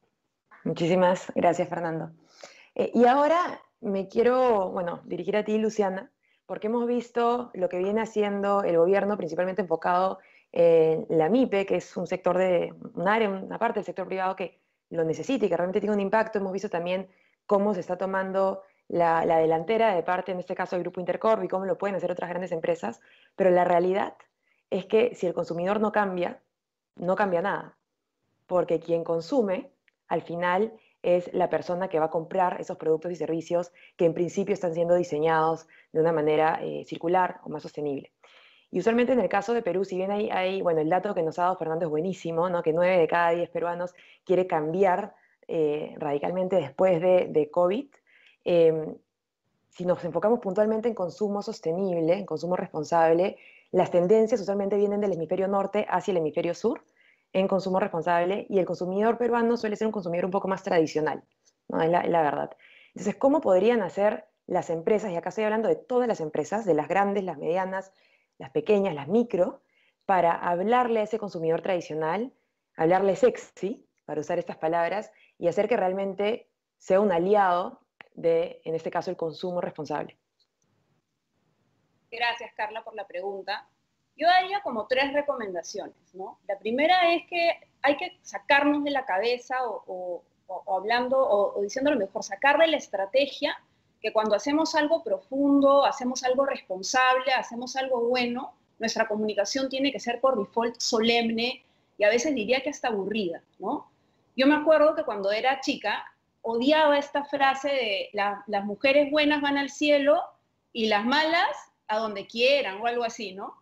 Muchísimas gracias, Fernando. Eh, y ahora me quiero, bueno, dirigir a ti, Luciana, porque hemos visto lo que viene haciendo el gobierno, principalmente enfocado en la MIPE, que es un sector de, un área, una parte del sector privado que lo necesita y que realmente tiene un impacto. Hemos visto también cómo se está tomando la, delantera de parte, en este caso, del Grupo Intercorp y cómo lo pueden hacer otras grandes empresas, pero la realidad es que si el consumidor no cambia, no cambia nada, porque quien consume, al final, es la persona que va a comprar esos productos y servicios que en principio están siendo diseñados de una manera eh, circular o más sostenible. Y usualmente en el caso de Perú, si bien hay, hay, bueno, el dato que nos ha dado Fernando es buenísimo, ¿no? que 9 de cada 10 peruanos quiere cambiar eh, radicalmente después de, de COVID, Em, si nos enfocamos puntualmente en consumo sostenible, en consumo responsable, las tendencias usualmente vienen del hemisferio norte hacia el hemisferio sur en consumo responsable y el consumidor peruano suele ser un consumidor un poco más tradicional, ¿no? es, la, la, verdad. Entonces, ¿cómo podrían hacer las empresas, y acá estoy hablando de todas las empresas, de las grandes, las medianas, las pequeñas, las micro, para hablarle a ese consumidor tradicional, hablarle sexy, para usar estas palabras, y hacer que realmente sea un aliado de, en este caso, el consumo responsable. Gracias, Carla, por la pregunta. Yo daría como tres recomendaciones, ¿no? La primera es que hay que sacarnos de la cabeza o, hablando o, diciendo lo mejor, sacar de la estrategia que cuando hacemos algo profundo, hacemos algo responsable, hacemos algo bueno, nuestra comunicación tiene que ser por default solemne y a veces diría que hasta aburrida, ¿no? Yo me acuerdo que cuando era chica odiaba esta frase de las mujeres buenas van al cielo y las malas a donde quieran o algo así, ¿no?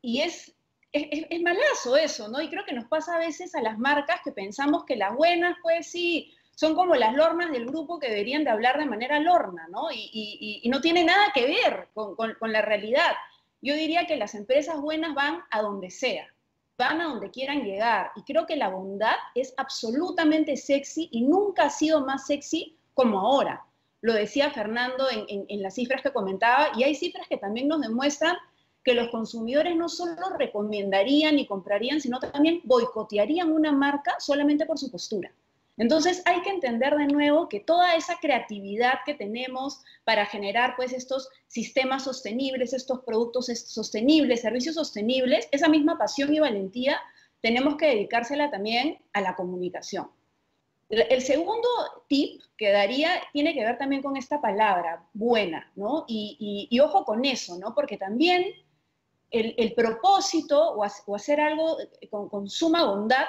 Y es, es, malazo eso, ¿no? Y creo que nos pasa a veces a las marcas que pensamos que las buenas, pues sí, son como las lornas del grupo que deberían de hablar de manera lorna, ¿no? Y, no tiene nada que ver con la realidad. Yo diría que las empresas buenas van a donde sea van a donde quieran llegar. Y creo que la bondad es absolutamente sexy y nunca ha sido más sexy como ahora. Lo decía Fernando en, las cifras que comentaba y hay cifras que también nos demuestran que los consumidores no solo recomendarían y comprarían, sino también boicotearían una marca solamente por su postura. Entonces hay que entender de nuevo que toda esa creatividad que tenemos para generar pues estos sistemas sostenibles, estos productos sostenibles, servicios sostenibles, esa misma pasión y valentía tenemos que dedicársela también a la comunicación. El segundo tip que daría tiene que ver también con esta palabra, buena, ¿no? Y, ojo con eso, ¿no? Porque también el, propósito o, hacer algo con suma bondad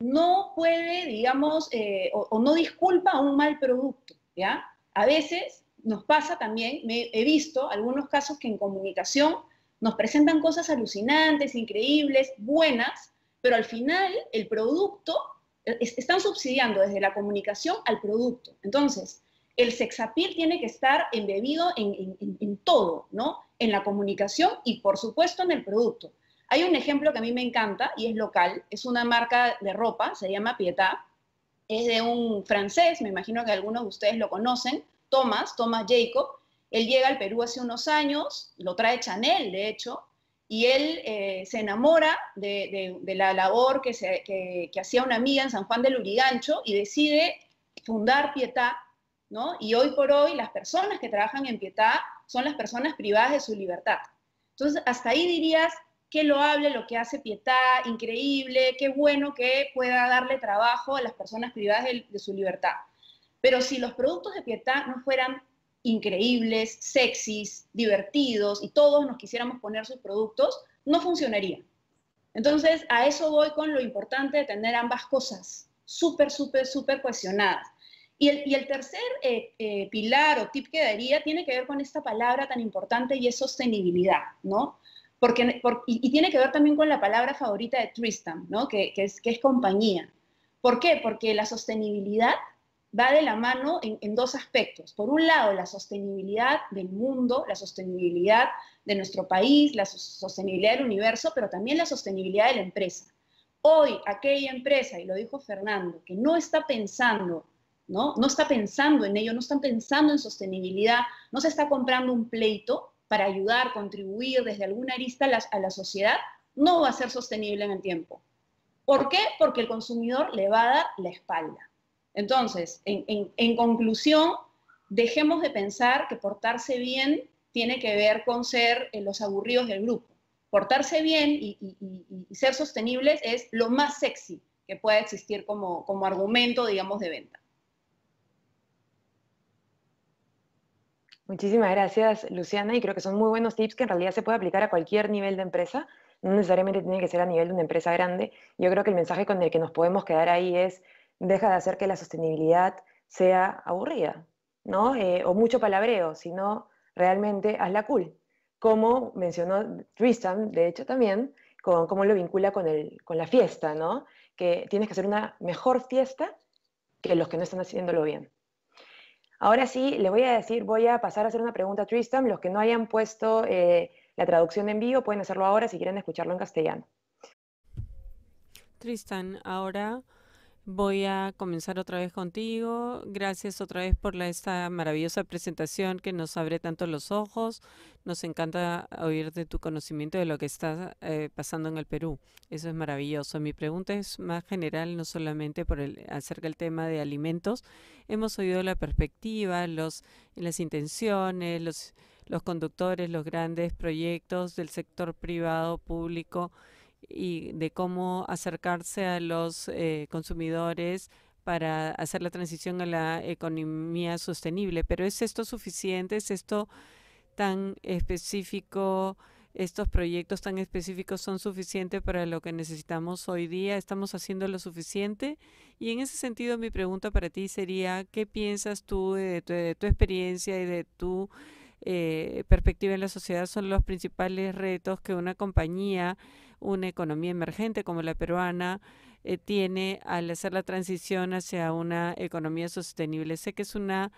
no puede, digamos, eh, o, no disculpa un mal producto, ¿ya? A veces nos pasa también, he visto algunos casos que en comunicación nos presentan cosas alucinantes, increíbles, buenas, pero al final el producto, eh, están subsidiando desde la comunicación al producto. Entonces, el sexapil tiene que estar embebido en, en, todo, ¿no? En la comunicación y por supuesto en el producto. Hay un ejemplo que a mí me encanta y es local, es una marca de ropa, se llama Pietà, es de un francés, me imagino que algunos de ustedes lo conocen, Thomas, Thomas Jacob. Él llega al Perú hace unos años, lo trae Chanel, de hecho, y él eh, se enamora de, la labor que, hacía una amiga en San Juan del Urigancho y decide fundar Pietà, ¿no? Y hoy por hoy las personas que trabajan en Pietà son las personas privadas de su libertad. Entonces, hasta ahí dirías, que lo hable, lo que hace Pietá, increíble, qué bueno que pueda darle trabajo a las personas privadas de, su libertad. Pero si los productos de Pietá no fueran increíbles, sexys, divertidos y todos nos quisiéramos poner sus productos, no funcionaría. Entonces, a eso voy con lo importante de tener ambas cosas súper, súper, súper cohesionadas. Y el, tercer eh, eh, pilar o tip que daría tiene que ver con esta palabra tan importante y es sostenibilidad, ¿no? Porque, y, tiene que ver también con la palabra favorita de Tristan, ¿no? que, que, es, compañía. ¿Por qué? Porque la sostenibilidad va de la mano en, dos aspectos. Por un lado, la sostenibilidad del mundo, la sostenibilidad de nuestro país, la sostenibilidad del universo, pero también la sostenibilidad de la empresa. Hoy, aquella empresa, y lo dijo Fernando, que no está pensando, ¿no? No está pensando en ello, no están pensando en sostenibilidad, no se está comprando un pleito, para ayudar, contribuir desde alguna arista a la, sociedad, no va a ser sostenible en el tiempo. ¿Por qué? Porque el consumidor le va a dar la espalda. Entonces, en, conclusión, dejemos de pensar que portarse bien tiene que ver con ser eh, los aburridos del grupo. Portarse bien y, ser sostenibles es lo más sexy que pueda existir como, como argumento, digamos, de venta. Muchísimas gracias, Luciana, y creo que son muy buenos tips que en realidad se puede aplicar a cualquier nivel de empresa, no necesariamente tiene que ser a nivel de una empresa grande. Yo creo que el mensaje con el que nos podemos quedar ahí es, deja de hacer que la sostenibilidad sea aburrida, ¿no? Eh, o mucho palabreo, sino realmente hazla cool. Como mencionó Tristan, de hecho también, con cómo lo vincula con, el, con la fiesta, ¿no? Que tienes que hacer una mejor fiesta que los que no están haciéndolo bien. Ahora sí, le voy a decir, voy a pasar a hacer una pregunta a Tristan. Los que no hayan puesto eh, la traducción en vivo pueden hacerlo ahora si quieren escucharlo en castellano. Tristan, ahora Voy a comenzar otra vez contigo. Gracias otra vez por esta maravillosa presentación que nos abre tanto los ojos. Nos encanta oír de tu conocimiento de lo que está eh, pasando en el Perú. Eso es maravilloso. Mi pregunta es más general, no solamente por el, acerca del tema de alimentos. Hemos oído la perspectiva, los, las intenciones, los, los conductores, los grandes proyectos del sector privado, público y de cómo acercarse a los eh, consumidores para hacer la transición a la economía sostenible. Pero ¿es esto suficiente? ¿Es esto tan específico? ¿Estos proyectos tan específicos son suficientes para lo que necesitamos hoy día? ¿Estamos haciendo lo suficiente? Y en ese sentido, mi pregunta para ti sería, ¿qué piensas tú de tu, experiencia y de tu eh, perspectiva en la sociedad son los principales retos que una compañía una economía emergente como la peruana eh, tiene al hacer la transición hacia una economía sostenible? Sé que es una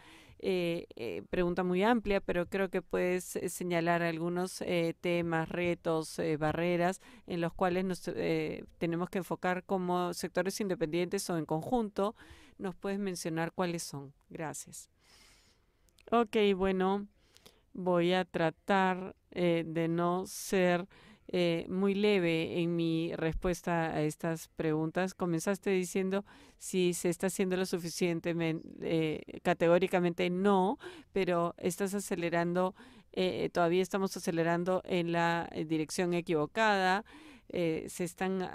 eh, eh, pregunta muy amplia, pero creo que puedes señalar algunos temas, retos, barreras en los cuales tenemos que enfocar como sectores independientes o en conjunto. ¿Nos puedes mencionar cuáles son? Gracias. Ok, bueno, voy a tratar de no ser eh, muy leve en mi respuesta a estas preguntas. Comenzaste diciendo si se está haciendo lo suficientemente, eh, categóricamente no, pero estás acelerando, eh, todavía estamos acelerando en la dirección equivocada. se están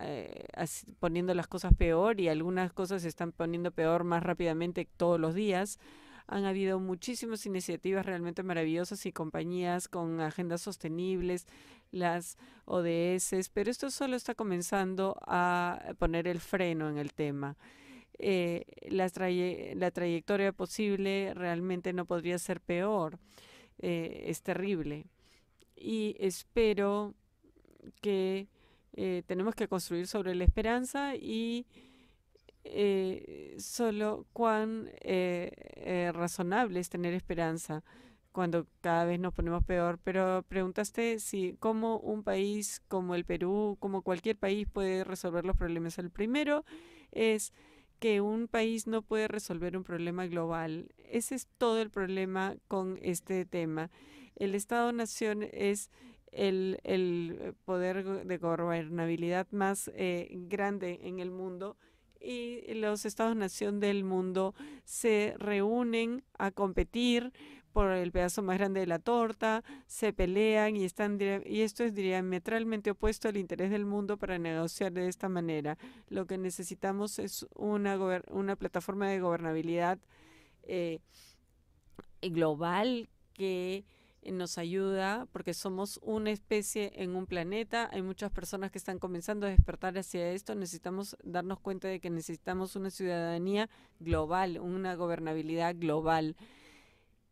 poniendo las cosas peor y algunas cosas se están poniendo peor más rápidamente todos los días. Han habido muchísimas iniciativas realmente maravillosas y compañías con agendas sostenibles, las ODS, pero esto solo está comenzando a poner el freno en el tema. Eh, la, trayectoria posible realmente no podría ser peor. Eh, es terrible. Y espero que eh, tenemos que construir sobre la esperanza y eh, solo cuán eh, eh, razonable es tener esperanza cuando cada vez nos ponemos peor, pero preguntaste si cómo un país como el Perú, como cualquier país puede resolver los problemas. El primero es que un país no puede resolver un problema global. Ese es todo el problema con este tema. El Estado-Nación es el, el, poder de gobernabilidad más grande en el mundo y los estados-nación del mundo se reúnen a competir por el pedazo más grande de la torta, se pelean y están y esto es diametralmente opuesto al interés del mundo para negociar de esta manera. Lo que necesitamos es una una plataforma de gobernabilidad eh, global que eh, nos ayuda porque somos una especie en un planeta. Hay muchas personas que están comenzando a despertar hacia esto. Necesitamos darnos cuenta de que necesitamos una ciudadanía global, una gobernabilidad global.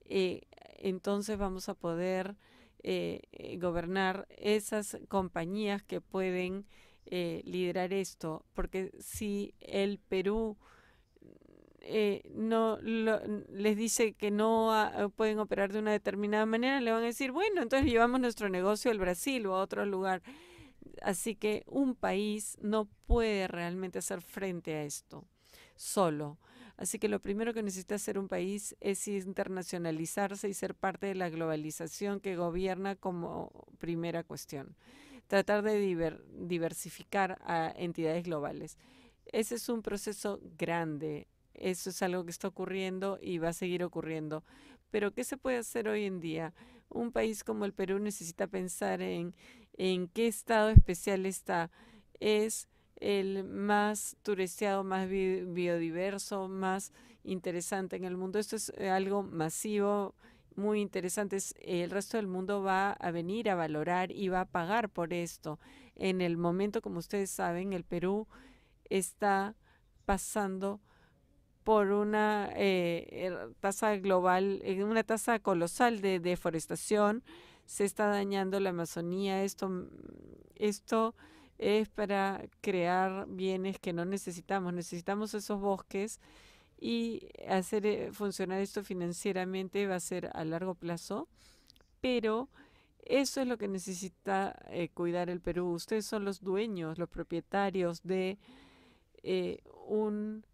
Eh, entonces vamos a poder eh, gobernar esas compañías que pueden liderar esto, porque si el Perú eh, no les dice que no pueden operar de una determinada manera, le van a decir, bueno, entonces llevamos nuestro negocio al Brasil o a otro lugar. Así que un país no puede realmente hacer frente a esto solo. Así que lo primero que necesita hacer un país es internacionalizarse y ser parte de la globalización que gobierna como primera cuestión. Tratar de diversificar a entidades globales. Ese es un proceso grande eso es algo que está ocurriendo y va a seguir ocurriendo. Pero ¿qué se puede hacer hoy en día? Un país como el Perú necesita pensar en, en qué estado especial está. Es el más turisteado, más biodiverso, más interesante en el mundo. Esto es eh, algo masivo, muy interesante. El resto del mundo va a venir a valorar y va a pagar por esto. En el momento, como ustedes saben, el Perú está pasando por una eh, er, tasa global, eh, una tasa colosal de deforestación. Se está dañando la Amazonía. Esto, mm, esto es para crear bienes que no necesitamos. Necesitamos esos bosques y hacer eh, funcionar esto financieramente va a ser a largo plazo, pero eso es lo que necesita cuidar el Perú. Ustedes son los dueños, los propietarios de un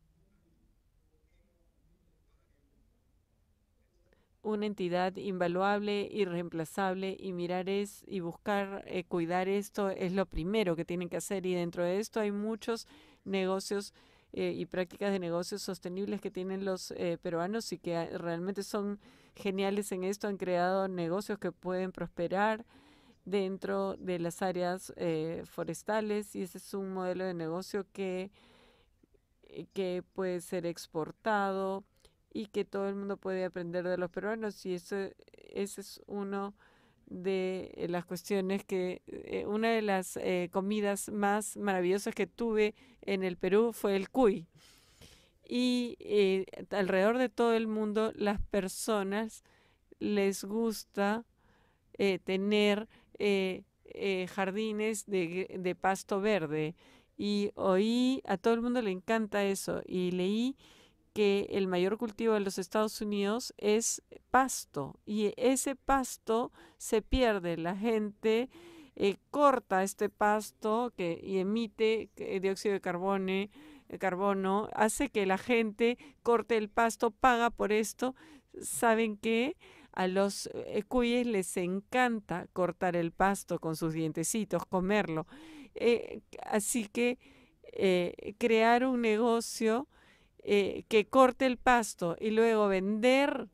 una entidad invaluable, y reemplazable y mirar es y buscar eh, cuidar esto es lo primero que tienen que hacer y dentro de esto hay muchos negocios eh, y prácticas de negocios sostenibles que tienen los eh, peruanos y que ah, realmente son geniales en esto, han creado negocios que pueden prosperar dentro de las áreas forestales y ese es un modelo de negocio que, que puede ser exportado y que todo el mundo puede aprender de los peruanos y eso e, ese es uno de eh, las cuestiones que eh, una de las eh, comidas más maravillosas que tuve en el Perú fue el cuy. Y alrededor de todo el mundo las personas les gusta tener jardines de, de pasto verde. Y oí, a todo el mundo le encanta eso. Y leí que el mayor cultivo de los Estados Unidos es pasto y ese pasto se pierde, la gente eh, corta este pasto que, y emite eh, dióxido de carbono eh, carbono, hace que la gente corte el pasto, paga por esto. ¿Saben que A los cuyes les encanta cortar el pasto con sus dientecitos, comerlo. así que crear un negocio eh, que corte el pasto y luego vender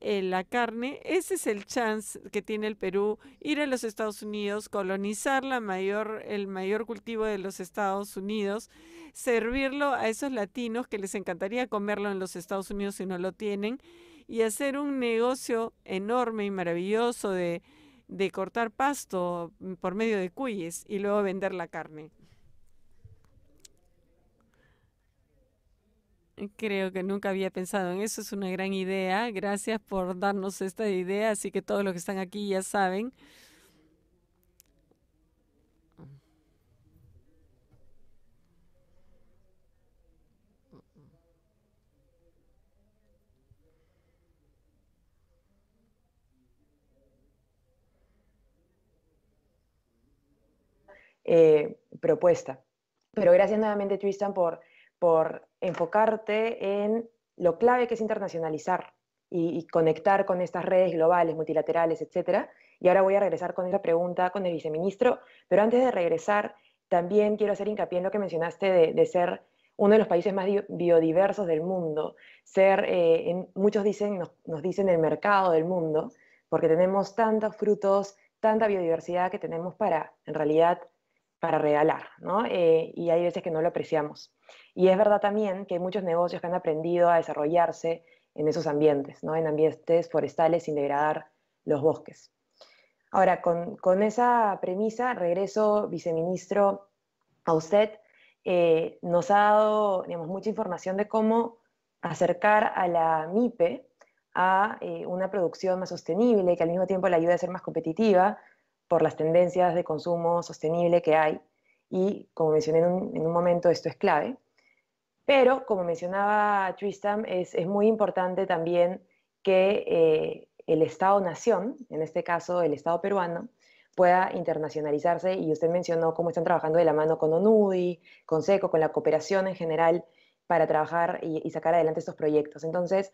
eh, la carne, ese es el chance que tiene el Perú, ir a los Estados Unidos, colonizar la mayor, el mayor cultivo de los Estados Unidos, servirlo a esos latinos que les encantaría comerlo en los Estados Unidos si no lo tienen, y hacer un negocio enorme y maravilloso de, de cortar pasto mm, por medio de cuyes y luego vender la carne. Creo que nunca había pensado en eso, es una gran idea. Gracias por darnos esta idea, así que todos los que están aquí ya saben. Eh, propuesta. Pero gracias nuevamente, Tristan, por por enfocarte en lo clave que es internacionalizar y, conectar con estas redes globales, multilaterales, etcétera. Y ahora voy a regresar con esa pregunta con el viceministro, pero antes de regresar, también quiero hacer hincapié en lo que mencionaste de, ser uno de los países más biodiversos del mundo, ser, eh, muchos dicen, nos, dicen el mercado del mundo, porque tenemos tantos frutos, tanta biodiversidad que tenemos para, en realidad, para regalar, ¿no? Eh, y hay veces que no lo apreciamos. Y es verdad también que hay muchos negocios que han aprendido a desarrollarse en esos ambientes, ¿no? en ambientes forestales sin degradar los bosques. Ahora, con, esa premisa, regreso, viceministro, a usted. Eh, nos ha dado mucha información de cómo acercar a la MIPE a eh, una producción más sostenible, que al mismo tiempo la ayude a ser más competitiva por las tendencias de consumo sostenible que hay. Y como mencioné en un momento, esto es clave. Pero, como mencionaba Tristam, es, muy importante también que eh, el Estado-Nación, en este caso el Estado peruano, pueda internacionalizarse. Y usted mencionó cómo están trabajando de la mano con ONUDI, con SECO, con la cooperación en general para trabajar y, sacar adelante estos proyectos. Entonces,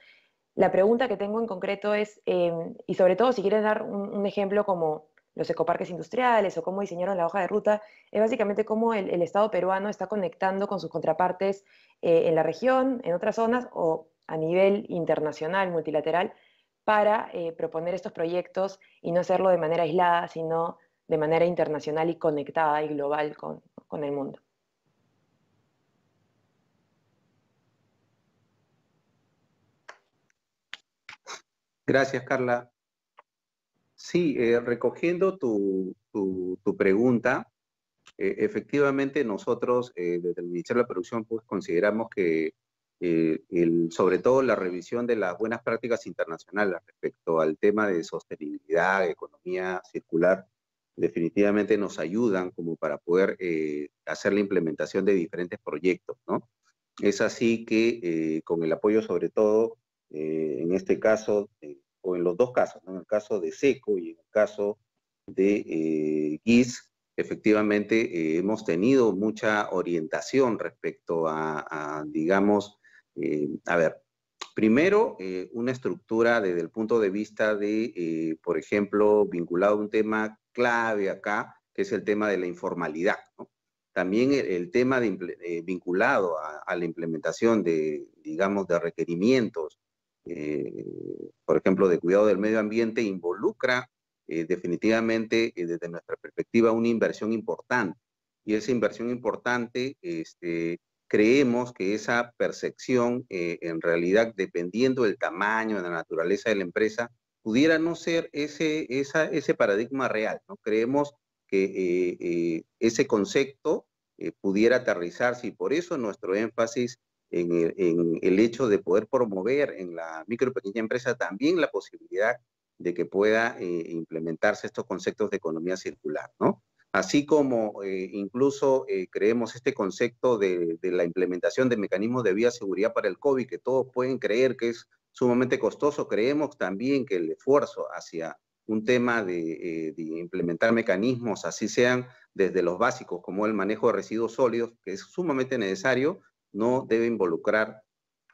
la pregunta que tengo en concreto es, eh, y sobre todo si quieres dar un ejemplo como los ecoparques industriales o cómo diseñaron la hoja de ruta, es básicamente cómo el, Estado peruano está conectando con sus contrapartes eh, en la región, en otras zonas o a nivel internacional, multilateral, para eh, proponer estos proyectos y no hacerlo de manera aislada, sino de manera internacional y conectada y global con el mundo. Gracias, Carla. Sí, eh, recogiendo tu, pregunta, eh, efectivamente nosotros eh, desde el Ministerio de la Producción pues, consideramos que sobre todo la revisión de las buenas prácticas internacionales respecto al tema de sostenibilidad, economía circular, definitivamente nos ayudan como para poder hacer la implementación de diferentes proyectos, ¿no? Es así que con el apoyo sobre todo, en este caso, o en los dos casos, en el caso de Seco y en el caso de eh, GIS, efectivamente eh, hemos tenido mucha orientación respecto a, digamos, eh, a ver, primero una estructura desde el punto de vista de, por ejemplo, vinculado a un tema clave acá, que es el tema de la informalidad. También el, tema de, vinculado a la implementación de, digamos, de requerimientos eh, por ejemplo, de cuidado del medio ambiente involucra eh, definitivamente eh, desde nuestra perspectiva una inversión importante. Y esa inversión importante, este, creemos que esa percepción, en realidad, dependiendo del tamaño, de la naturaleza de la empresa, pudiera no ser ese, ese paradigma real. ¿no? Creemos que ese concepto pudiera aterrizarse y por eso nuestro énfasis en, el hecho de poder promover en la micro y pequeña empresa también la posibilidad de que pueda eh, implementarse estos conceptos de economía circular, ¿no? Así como eh, incluso eh, creemos este concepto de, la implementación de mecanismos de vía seguridad para el COVID, que todos pueden creer que es sumamente costoso, creemos también que el esfuerzo hacia un tema de implementar mecanismos, así sean desde los básicos como el manejo de residuos sólidos, que es sumamente necesario, no debe involucrar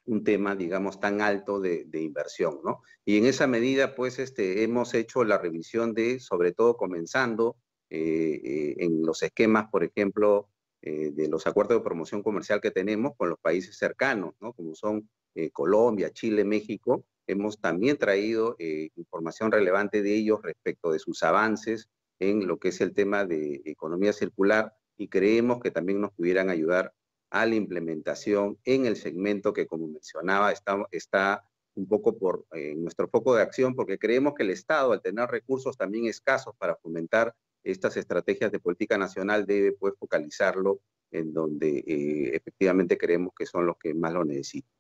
un tema, digamos, tan alto de, inversión, ¿no? Y en esa medida, pues, este, hemos hecho la revisión de, sobre todo comenzando eh, eh, en los esquemas, por ejemplo, eh, de los acuerdos de promoción comercial que tenemos con los países cercanos, ¿no? Como son Colombia, Chile, México, hemos también traído información relevante de ellos respecto de sus avances en lo que es el tema de economía circular y creemos que también nos pudieran ayudar a la implementación en el segmento que, como mencionaba, está, está un poco por eh, nuestro foco de acción, porque creemos que el Estado, al tener recursos también escasos para fomentar estas estrategias de política nacional, debe pues, focalizarlo en donde eh, efectivamente creemos que son los que más lo necesitan.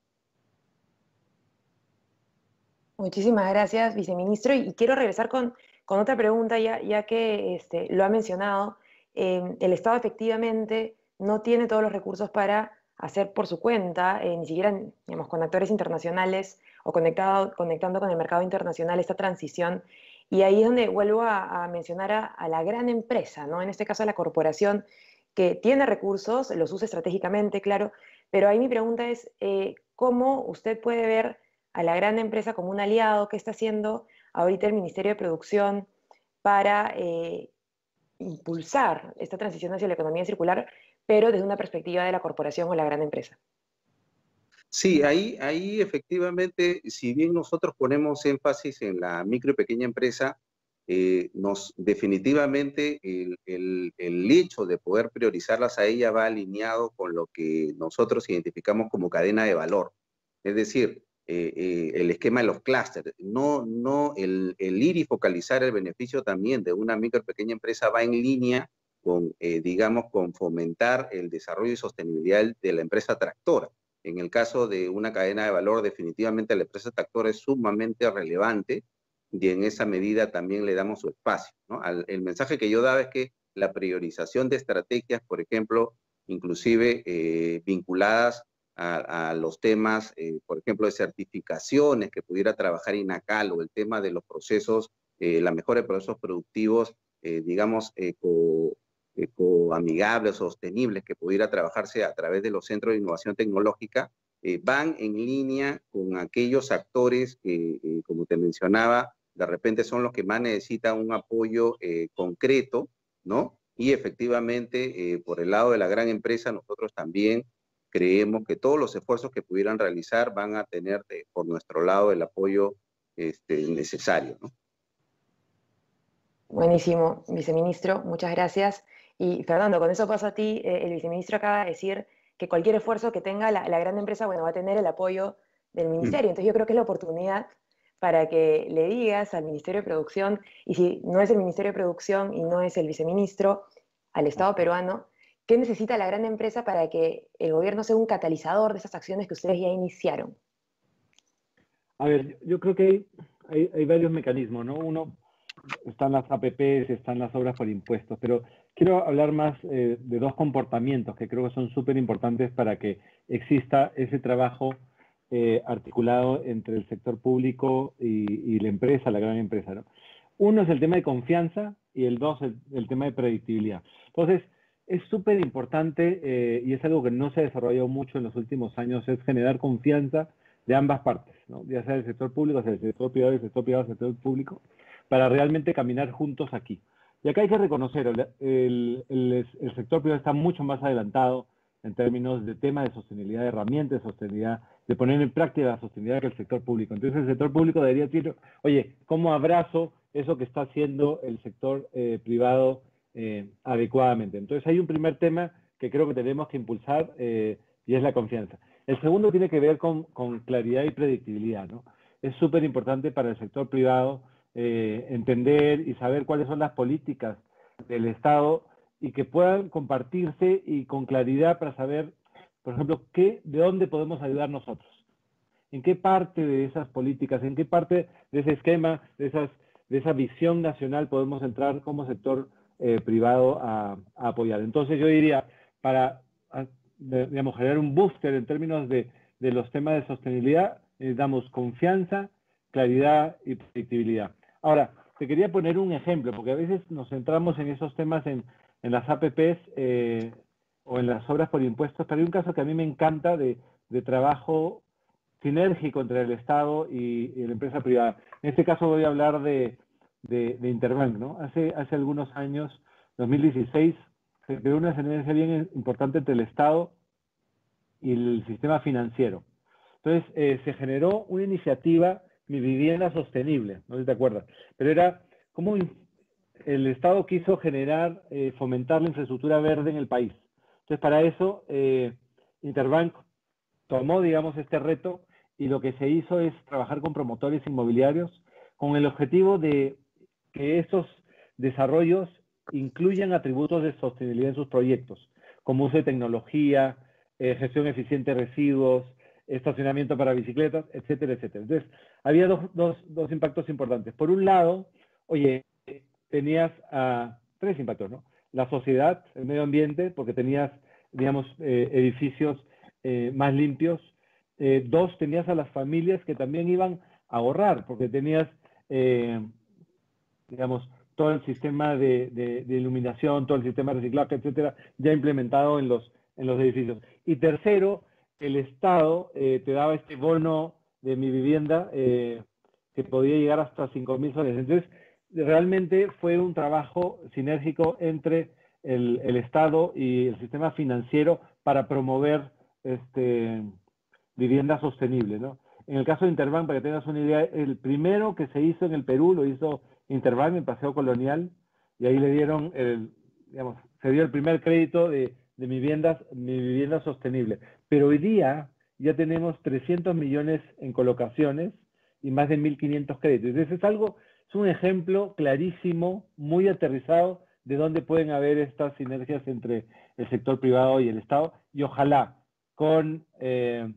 Muchísimas gracias, viceministro. Y quiero regresar con, con otra pregunta, ya, ya que este, lo ha mencionado. Eh, el Estado efectivamente no tiene todos los recursos para hacer por su cuenta, eh, ni siquiera con actores internacionales o conectando con el mercado internacional esta transición. Y ahí es donde vuelvo a, mencionar a, la gran empresa, ¿no? en este caso a la corporación que tiene recursos, los usa estratégicamente, claro, pero ahí mi pregunta es, eh, ¿cómo usted puede ver a la gran empresa como un aliado? que está haciendo ahorita el Ministerio de Producción para eh, impulsar esta transición hacia la economía circular? pero desde una perspectiva de la corporación o la gran empresa. Sí, ahí, ahí efectivamente, si bien nosotros ponemos énfasis en la micro y pequeña empresa, eh, nos definitivamente el, el, hecho de poder priorizarlas a ella va alineado con lo que nosotros identificamos como cadena de valor. Es decir, eh, eh, el esquema de los clústeres. No, no, el, el, ir y focalizar el beneficio también de una micro y pequeña empresa va en línea con, eh, digamos, con fomentar el desarrollo y sostenibilidad de la empresa tractora. En el caso de una cadena de valor, definitivamente la empresa tractora es sumamente relevante y en esa medida también le damos su espacio. el mensaje que yo daba es que la priorización de estrategias, por ejemplo, inclusive eh, vinculadas a, los temas, eh, por ejemplo, de certificaciones que pudiera trabajar INACAL o el tema de los procesos, la mejora de procesos productivos, digamos, amigables, sostenibles que pudiera trabajarse a través de los centros de innovación tecnológica, eh, van en línea con aquellos actores que, eh, como te mencionaba, de repente son los que más necesitan un apoyo eh, concreto, ¿no? Y efectivamente, por el lado de la gran empresa, nosotros también creemos que todos los esfuerzos que pudieran realizar van a tener por nuestro lado el apoyo este, necesario, ¿no? Buenísimo, viceministro, muchas gracias. Y Fernando, con eso paso a ti, eh, el viceministro acaba de decir que cualquier esfuerzo que tenga la, gran empresa, bueno, va a tener el apoyo del mm. ministerio. Entonces yo creo que es la oportunidad para que le digas al Ministerio de Producción, y si no es el Ministerio de Producción y no es el viceministro, al Estado peruano, ¿qué necesita la gran empresa para que el gobierno sea un catalizador de esas acciones que ustedes ya iniciaron? A ver, yo creo que hay, hay varios mecanismos, ¿no? Uno, están las APPs, están las obras por impuestos, pero quiero hablar más eh, de dos comportamientos que creo que son súper importantes para que exista ese trabajo eh, articulado entre el sector público y, la empresa, la gran empresa. Uno es el tema de confianza y el dos el, tema de predictibilidad. Entonces, es súper importante eh, y es algo que no se ha desarrollado mucho en los últimos años, es generar confianza de ambas partes, ya sea del sector público, sea del sector privado, del sector privado, del sector público para realmente caminar juntos aquí. Y acá hay que reconocer, el, sector privado está mucho más adelantado en términos de tema de sostenibilidad, de herramientas de sostenibilidad, de poner en práctica la sostenibilidad que el sector público. Entonces el sector público debería decir, oye, ¿cómo abrazo eso que está haciendo el sector eh, privado eh, adecuadamente? Entonces hay un primer tema que creo que tenemos que impulsar eh, y es la confianza. El segundo tiene que ver con, claridad y predictibilidad. Es súper importante para el sector privado eh, entender y saber cuáles son las políticas del Estado y que puedan compartirse y con claridad para saber, por ejemplo, de dónde podemos ayudar nosotros. ¿En qué parte de esas políticas, en qué parte de ese esquema, de, esa visión nacional podemos entrar como sector eh, privado a, apoyar? Entonces yo diría, para generar un booster en términos de, de los temas de sostenibilidad, necesitamos confianza, claridad y predictibilidad. Ahora, te quería poner un ejemplo, porque a veces nos centramos en esos temas en, las APPs eh, o en las obras por impuestos, pero hay un caso que a mí me encanta de, trabajo sinérgico entre el Estado y, la empresa privada. En este caso voy a hablar de, Interbank. ¿no? Hace, hace algunos años, 2016, se creó una sinergia bien importante entre el Estado y el sistema financiero. Entonces, eh, se generó una iniciativa mi vivienda sostenible, no se si te pero era cómo el Estado quiso generar, eh, fomentar la infraestructura verde en el país. Entonces, para eso, eh, Interbank tomó, digamos, este reto y lo que se hizo es trabajar con promotores inmobiliarios con el objetivo de que esos desarrollos incluyan atributos de sostenibilidad en sus proyectos, como uso de tecnología, eh, gestión eficiente de residuos, estacionamiento para bicicletas, etcétera, etcétera. Entonces, había dos, dos, impactos importantes. Por un lado, oye, tenías a ah, tres impactos, ¿no? La sociedad, el medio ambiente, porque tenías, digamos, eh, edificios eh, más limpios. Eh, dos, tenías a las familias que también iban a ahorrar, porque tenías, digamos, todo el sistema de, de, iluminación, todo el sistema de reciclaje, etcétera, ya implementado en los, en los edificios. Y tercero, el Estado eh, te daba este bono de mi vivienda eh, que podía llegar hasta 5.000 mil soles. Entonces, realmente fue un trabajo sinérgico entre el, Estado y el sistema financiero para promover este, vivienda sostenible. En el caso de Interbank, para que tengas una idea, el primero que se hizo en el Perú lo hizo Interbank en Paseo Colonial y ahí le dieron, digamos, se dio el primer crédito de, viviendas, mi vivienda sostenible. Pero hoy día ya tenemos 300 millones en colocaciones y más de 1.500 créditos. Ese es algo, es un ejemplo clarísimo, muy aterrizado de dónde pueden haber estas sinergias entre el sector privado y el Estado y ojalá con, eh,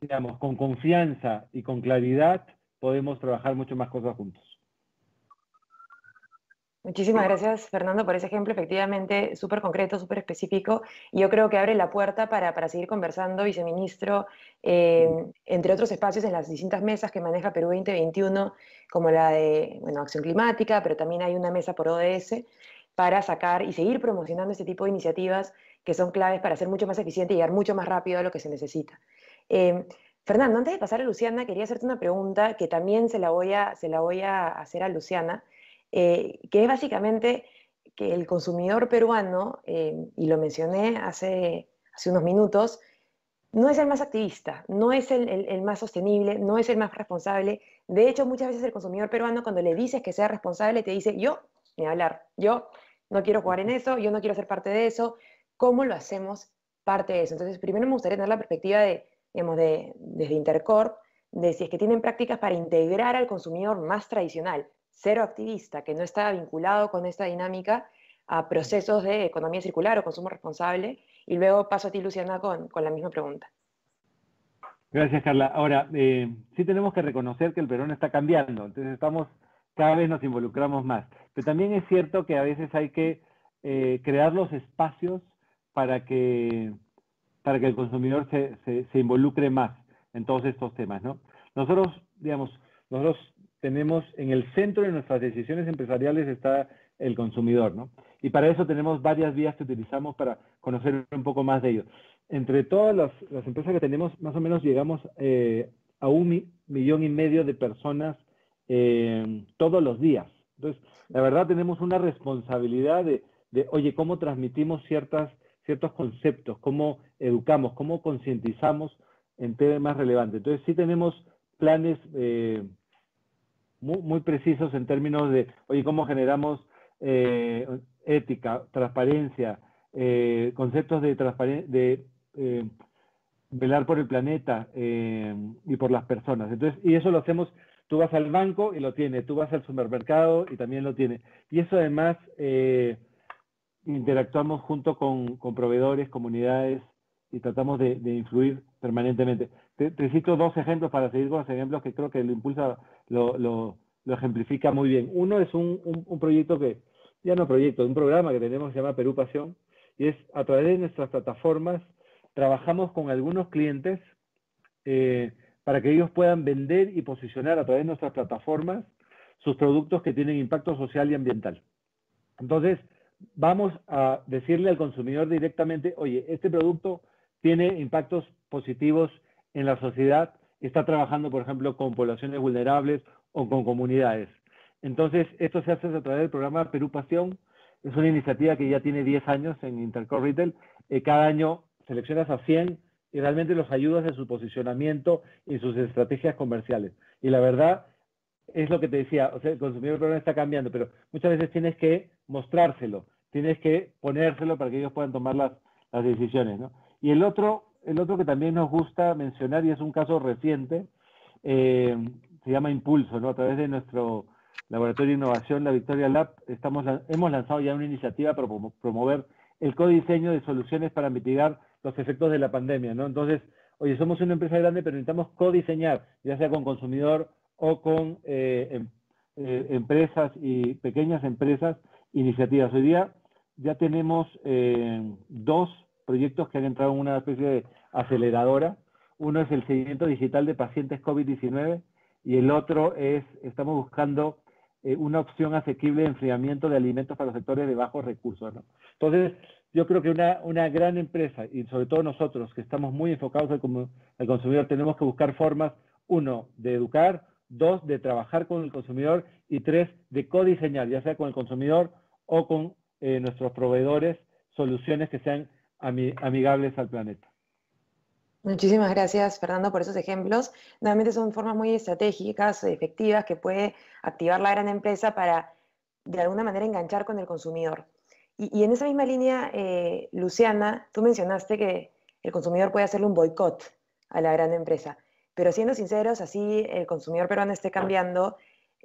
digamos, con confianza y con claridad podemos trabajar mucho más cosas juntos. Muchísimas gracias, Fernando, por ese ejemplo, efectivamente, súper concreto, súper específico, y yo creo que abre la puerta para, seguir conversando, viceministro, em, entre otros espacios en las distintas mesas que maneja Perú 2021, como la de, Acción Climática, pero también hay una mesa por ODS, para sacar y seguir promocionando este tipo de iniciativas que son claves para ser mucho más eficiente y llegar mucho más rápido a lo que se necesita. Em, Fernando, antes de pasar a Luciana, quería hacerte una pregunta que también se la se la voy a hacer a Luciana, eh, que es básicamente que el consumidor peruano, eh, y lo mencioné hace, unos minutos, no es el más activista, no es el, más sostenible, no es el más responsable. De hecho, muchas veces el consumidor peruano cuando le dices que sea responsable te dice, yo, ni hablar, yo no quiero jugar en eso, yo no quiero ser parte de eso. ¿Cómo lo hacemos parte de eso? Entonces, primero me gustaría tener la perspectiva de, de, desde Intercorp, de si es que tienen prácticas para integrar al consumidor más tradicional, cero activista, que no está vinculado con esta dinámica a procesos de economía circular o consumo responsable. Y luego paso a ti, Luciana, con, con la misma pregunta. Gracias, Carla. Ahora, eh, sí tenemos que reconocer que el Perón está cambiando, entonces estamos, cada vez nos involucramos más. Pero también es cierto que a veces hay que eh, crear los espacios para que, para que el consumidor se, se involucre más en todos estos temas, ¿no? Nosotros, digamos, nosotros tenemos en el centro de nuestras decisiones empresariales está el consumidor, ¿no? Y para eso tenemos varias vías que utilizamos para conocer un poco más de ellos. Entre todas las, empresas que tenemos, más o menos llegamos eh, a un millón y medio de personas eh, todos los días. Entonces, la verdad tenemos una responsabilidad de, oye, cómo transmitimos ciertos conceptos, cómo educamos, cómo concientizamos en temas relevantes. Entonces, sí tenemos planes eh, muy, muy precisos en términos de, oye, ¿cómo generamos eh, ética, transparencia, eh, conceptos de de eh, velar por el planeta y por las personas? Entonces, y eso lo hacemos, tú vas al banco y lo tiene, tú vas al supermercado y también lo tiene. Y eso además interactuamos junto con, proveedores, comunidades y tratamos de, influir permanentemente. Te, te, cito dos ejemplos para seguir con los ejemplos que creo que lo impulsa lo, ejemplifica muy bien. Uno es un, proyecto que, ya no proyecto, un programa que tenemos que se llama Perú Pasión, y es a través de nuestras plataformas trabajamos con algunos clientes eh, para que ellos puedan vender y posicionar a través de nuestras plataformas sus productos que tienen impacto social y ambiental. Entonces, vamos a decirle al consumidor directamente, oye, este producto tiene impactos positivos en la sociedad está trabajando, por ejemplo, con poblaciones vulnerables o con comunidades. Entonces, esto se hace a través del programa Perú Pasión. Es una iniciativa que ya tiene 10 años en Intercor Retail. Eh, cada año seleccionas a 100 y realmente los ayudas en su posicionamiento y sus estrategias comerciales. Y la verdad, es lo que te decía, o sea, el consumidor está cambiando, pero muchas veces tienes que mostrárselo, tienes que ponérselo para que ellos puedan tomar las, decisiones, Y el otro el otro que también nos gusta mencionar, y es un caso reciente, eh, se llama Impulso, ¿no? A través de nuestro laboratorio de innovación, la Victoria Lab, estamos, hemos lanzado ya una iniciativa para promover el codiseño de soluciones para mitigar los efectos de la pandemia, ¿no? Entonces, oye, somos una empresa grande, pero necesitamos codiseñar, ya sea con consumidor o con eh, em-, eh, empresas y pequeñas empresas, iniciativas. Hoy día ya tenemos dos proyectos que han entrado en una especie de aceleradora. Uno es el seguimiento digital de pacientes COVID-19 y el otro es, estamos buscando eh, una opción asequible de enfriamiento de alimentos para los sectores de bajos recursos. Entonces, yo creo que una, gran empresa, y sobre todo nosotros, que estamos muy enfocados al, consumidor, tenemos que buscar formas, uno, de educar, dos, de trabajar con el consumidor y tres, de codiseñar, ya sea con el consumidor o con eh, nuestros proveedores, soluciones que sean amigables al planeta. Muchísimas gracias, Fernando, por esos ejemplos. Nuevamente son formas muy estratégicas, efectivas, que puede activar la gran empresa para, de alguna manera, enganchar con el consumidor. Y, en esa misma línea, eh, Luciana, tú mencionaste que el consumidor puede hacerle un boicot a la gran empresa. Pero siendo sinceros, así el consumidor peruano esté cambiando,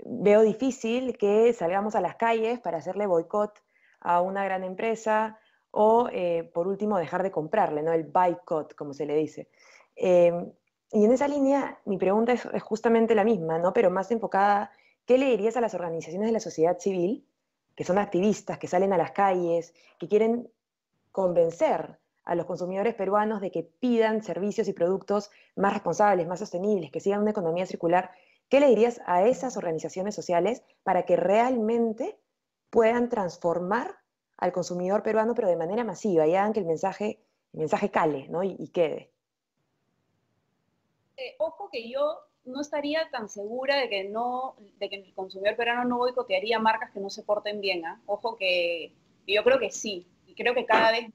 veo difícil que salgamos a las calles para hacerle boicot a una gran empresa o eh, por último dejar de comprarle, ¿no? el boycott, como se le dice. Em, y en esa línea mi pregunta es, justamente la misma, ¿no? pero más enfocada, ¿qué le dirías a las organizaciones de la sociedad civil, que son activistas, que salen a las calles, que quieren convencer a los consumidores peruanos de que pidan servicios y productos más responsables, más sostenibles, que sigan una economía circular? ¿Qué le dirías a esas organizaciones sociales para que realmente puedan transformar al consumidor peruano, pero de manera masiva, y hagan que el mensaje, mensaje cale ¿no? y, quede. Eh, ojo que yo no estaría tan segura de que, no, de que el consumidor peruano no boicotearía marcas que no se porten bien. ¿ah? Ojo que yo creo que sí, y creo que cada vez más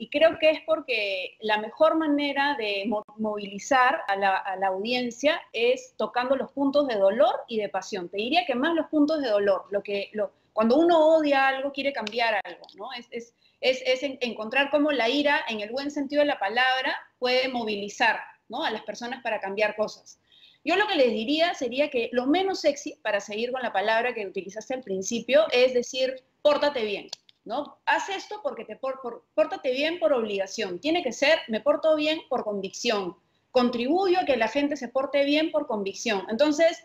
y creo que es porque la mejor manera de movilizar a la, a audiencia es tocando los puntos de dolor y de pasión. Te diría que más los puntos de dolor, lo que, lo, cuando uno odia algo, quiere cambiar algo, ¿no? Es, es, es, es encontrar cómo la ira, en el buen sentido de la palabra, puede movilizar ¿no? a las personas para cambiar cosas. Yo lo que les diría sería que lo menos sexy, para seguir con la palabra que utilizaste al principio, es decir, pórtate bien, ¿no? Haz esto porque te por, pórtate bien por obligación. Tiene que ser, me porto bien por convicción. Contribuyo a que la gente se porte bien por convicción. Entonces,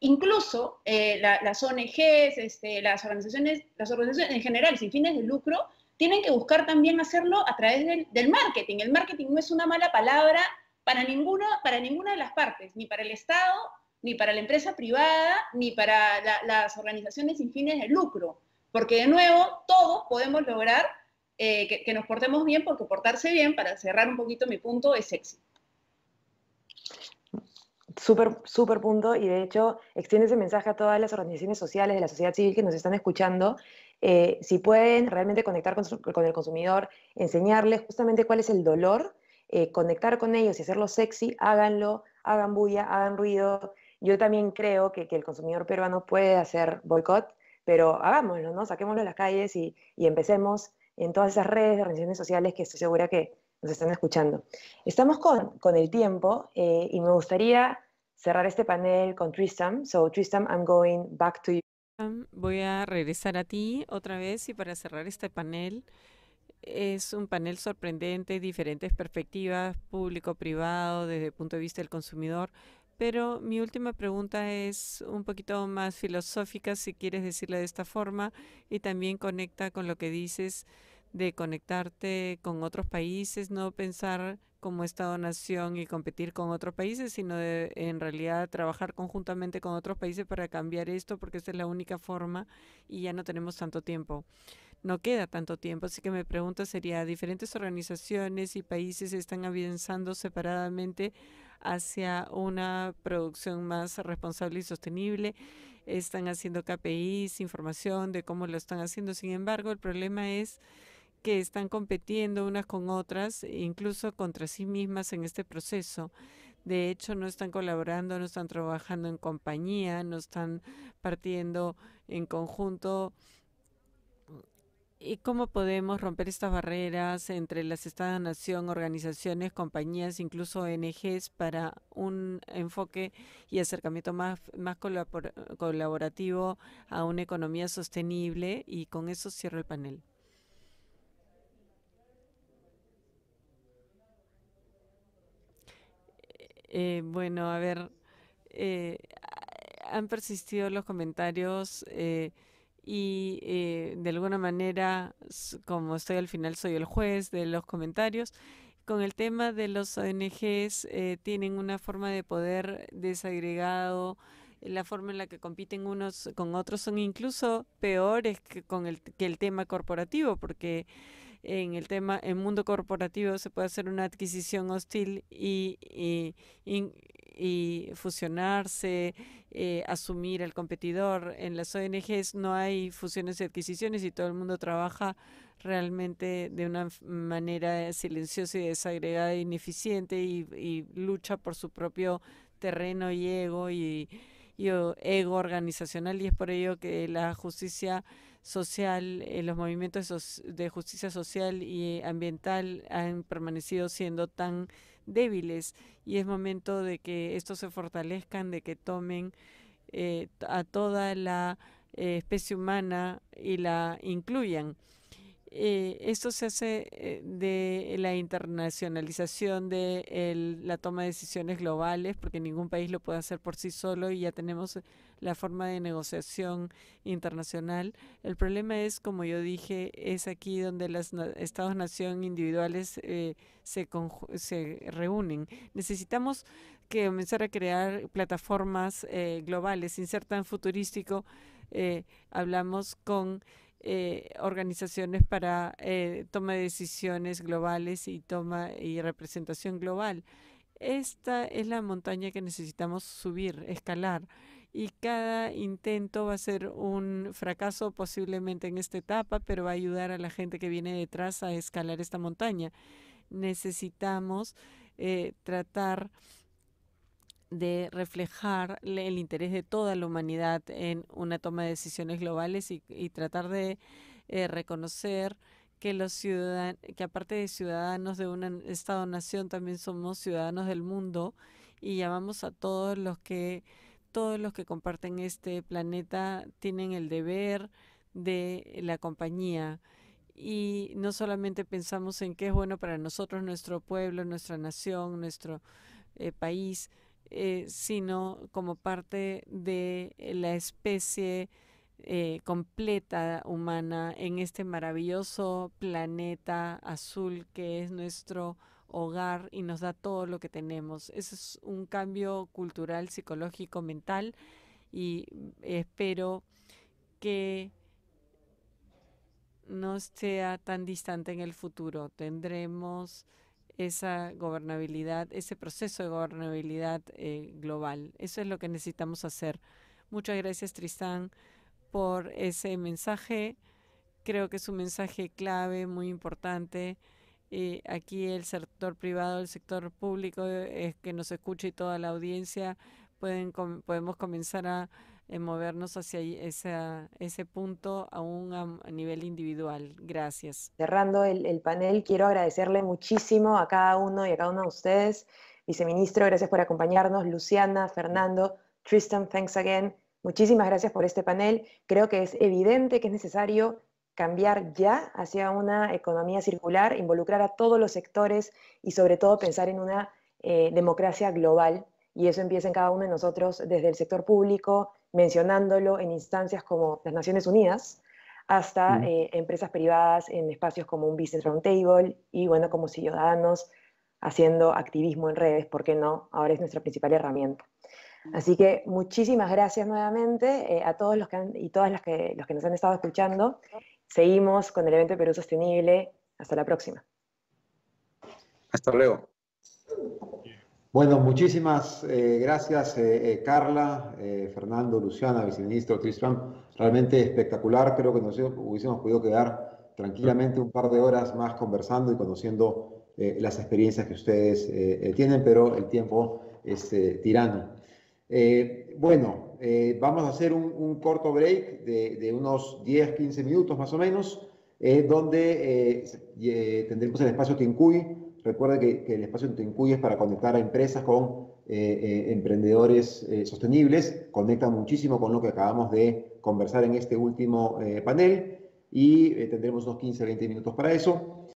Incluso eh, las ONGs, este, las, organizaciones, las organizaciones en general sin fines de lucro, tienen que buscar también hacerlo a través del, marketing. El marketing no es una mala palabra para ninguna, para ninguna de las partes, ni para el Estado, ni para la empresa privada, ni para las organizaciones sin fines de lucro. Porque de nuevo, todos podemos lograr eh, que, que, nos portemos bien, porque portarse bien, para cerrar un poquito mi punto, es sexy. Súper, súper punto, y de hecho extiende ese mensaje a todas las organizaciones sociales de la sociedad civil que nos están escuchando. Eh, si pueden realmente conectar con, el consumidor, enseñarles justamente cuál es el dolor, eh, conectar con ellos y hacerlo sexy, háganlo, hagan bulla, hagan ruido. Yo también creo que, que el consumidor peruano puede hacer boicot, pero hagámoslo, ¿no? Saquémoslo a las calles y, y empecemos en todas esas redes de organizaciones sociales que estoy segura que, nos están escuchando. Estamos con, con el tiempo eh, y me gustaría cerrar este panel con Tristam. So I'm going back to you. Voy a regresar a ti otra vez y para cerrar este panel es un panel sorprendente, diferentes perspectivas, público-privado, desde el punto de vista del consumidor. Pero mi última pregunta es un poquito más filosófica, si quieres decirla de esta forma, y también conecta con lo que dices de conectarte con otros países, no pensar como Estado-nación y competir con otros países, sino en realidad trabajar conjuntamente con otros países para cambiar esto, porque esa es la única forma y ya no tenemos tanto tiempo. No queda tanto tiempo, así que mi pregunta sería, ¿diferentes organizaciones y países están avanzando separadamente hacia una producción más responsable y sostenible? ¿Están haciendo KPIs, información de cómo lo están haciendo? Sin embargo, el problema es que están compitiendo unas con otras, e incluso contra sí mismas en este proceso. De hecho, no están colaborando, no están trabajando en compañía, no están partiendo en conjunto. ¿Y cómo podemos romper estas barreras entre las Estados-Nación, organizaciones, compañías, incluso ONGs, para un enfoque y acercamiento más, más colaborativo a una economía sostenible? Y con eso cierro el panel. Eh, bueno, a ver, eh, han persistido los comentarios eh, y de alguna manera, como estoy al final, soy el juez de los comentarios. Con el tema de los ONGs, tienen una forma de poder desagregado, la forma en la que compiten unos con otros son incluso peores con el, que el tema corporativo, porque en el tema, en mundo corporativo se puede hacer una adquisición hostil y, fusionarse, eh, asumir al competidor. En las ONGs no hay fusiones y adquisiciones y todo el mundo trabaja realmente de una manera silenciosa y desagregada e ineficiente y lucha por su propio terreno y ego y ego organizacional y es por ello que la justicia social, eh, los movimientos de justicia social y ambiental han permanecido siendo tan débiles y es momento de que estos se fortalezcan, de que tomen eh, a toda la eh, especie humana y la incluyan. esto se hace de la internacionalización de la toma de decisiones globales, porque ningún país lo puede hacer por sí solo y ya tenemos la forma de negociación internacional. El problema es, como yo dije, es aquí donde los estados-nación individuales eh, se, reúnen. Necesitamos que comenzar a crear plataformas eh, globales, sin ser tan futurístico. Eh, hablamos con organizaciones para toma de decisiones globales y toma y representación global. Esta es la montaña que necesitamos subir, escalar y cada intento va a ser un fracaso posiblemente en esta etapa, pero va a ayudar a la gente que viene detrás a escalar esta montaña. Necesitamos eh, tratar de reflejar el interés de toda la humanidad en una toma de decisiones globales y, tratar de eh, reconocer que los ciudadanos, que aparte de ciudadanos de un estado nación también somos ciudadanos del mundo y llamamos a todos los que todos los que comparten este planeta tienen el deber de la compañía. Y no solamente pensamos en qué es bueno para nosotros, nuestro pueblo, nuestra nación, nuestro eh, país, eh, sino como parte de la especie eh, completa humana en este maravilloso planeta azul que es nuestro hogar y nos da todo lo que tenemos. Ese es un cambio cultural, psicológico, mental y espero que no sea tan distante en el futuro. Tendremos esa gobernabilidad, ese proceso de gobernabilidad eh, global. Eso es lo que necesitamos hacer. Muchas gracias, Tristán, por ese mensaje. Creo que es un mensaje clave, muy importante. Y eh, aquí el sector privado, el sector público eh, es que nos escuche y toda la audiencia pueden podemos comenzar a eh, movernos hacia ese punto a, un nivel individual. Gracias. Cerrando el, el panel, quiero agradecerle muchísimo a cada uno y a cada uno de ustedes. Viceministro, gracias por acompañarnos. Luciana, Fernando, Tristan, thanks again. Muchísimas gracias por este panel. Creo que es evidente que es necesario cambiar ya hacia una economía circular, involucrar a todos los sectores y sobre todo pensar en una eh, democracia global. Y eso empieza en cada uno de nosotros, desde el sector público, mencionándolo en instancias como las Naciones Unidas, hasta mm. eh, empresas privadas en espacios como un Business Roundtable y, bueno, como ciudadanos haciendo activismo en redes, porque no? Ahora es nuestra principal herramienta. Así que muchísimas gracias nuevamente eh, a todos los que y todas las que, los que nos han estado escuchando. Seguimos con el evento Perú Sostenible. Hasta la próxima. Hasta luego. Bueno, muchísimas eh, gracias, eh, eh, Carla, Fernando, Luciana, viceministro Tristram. Realmente espectacular. Creo que nosotros hubiésemos podido quedar tranquilamente un par de horas más conversando y conociendo las experiencias que ustedes tienen, pero el tiempo es tirano. bueno, eh, vamos a hacer un, corto break de, unos 10, 15 minutos más o menos, eh, donde eh, tendremos el espacio Tincuy. Recuerda que, que, el espacio Tincuy es para conectar a empresas con emprendedores sostenibles. Conecta muchísimo con lo que acabamos de conversar en este último panel y tendremos unos 15, 20 minutos para eso.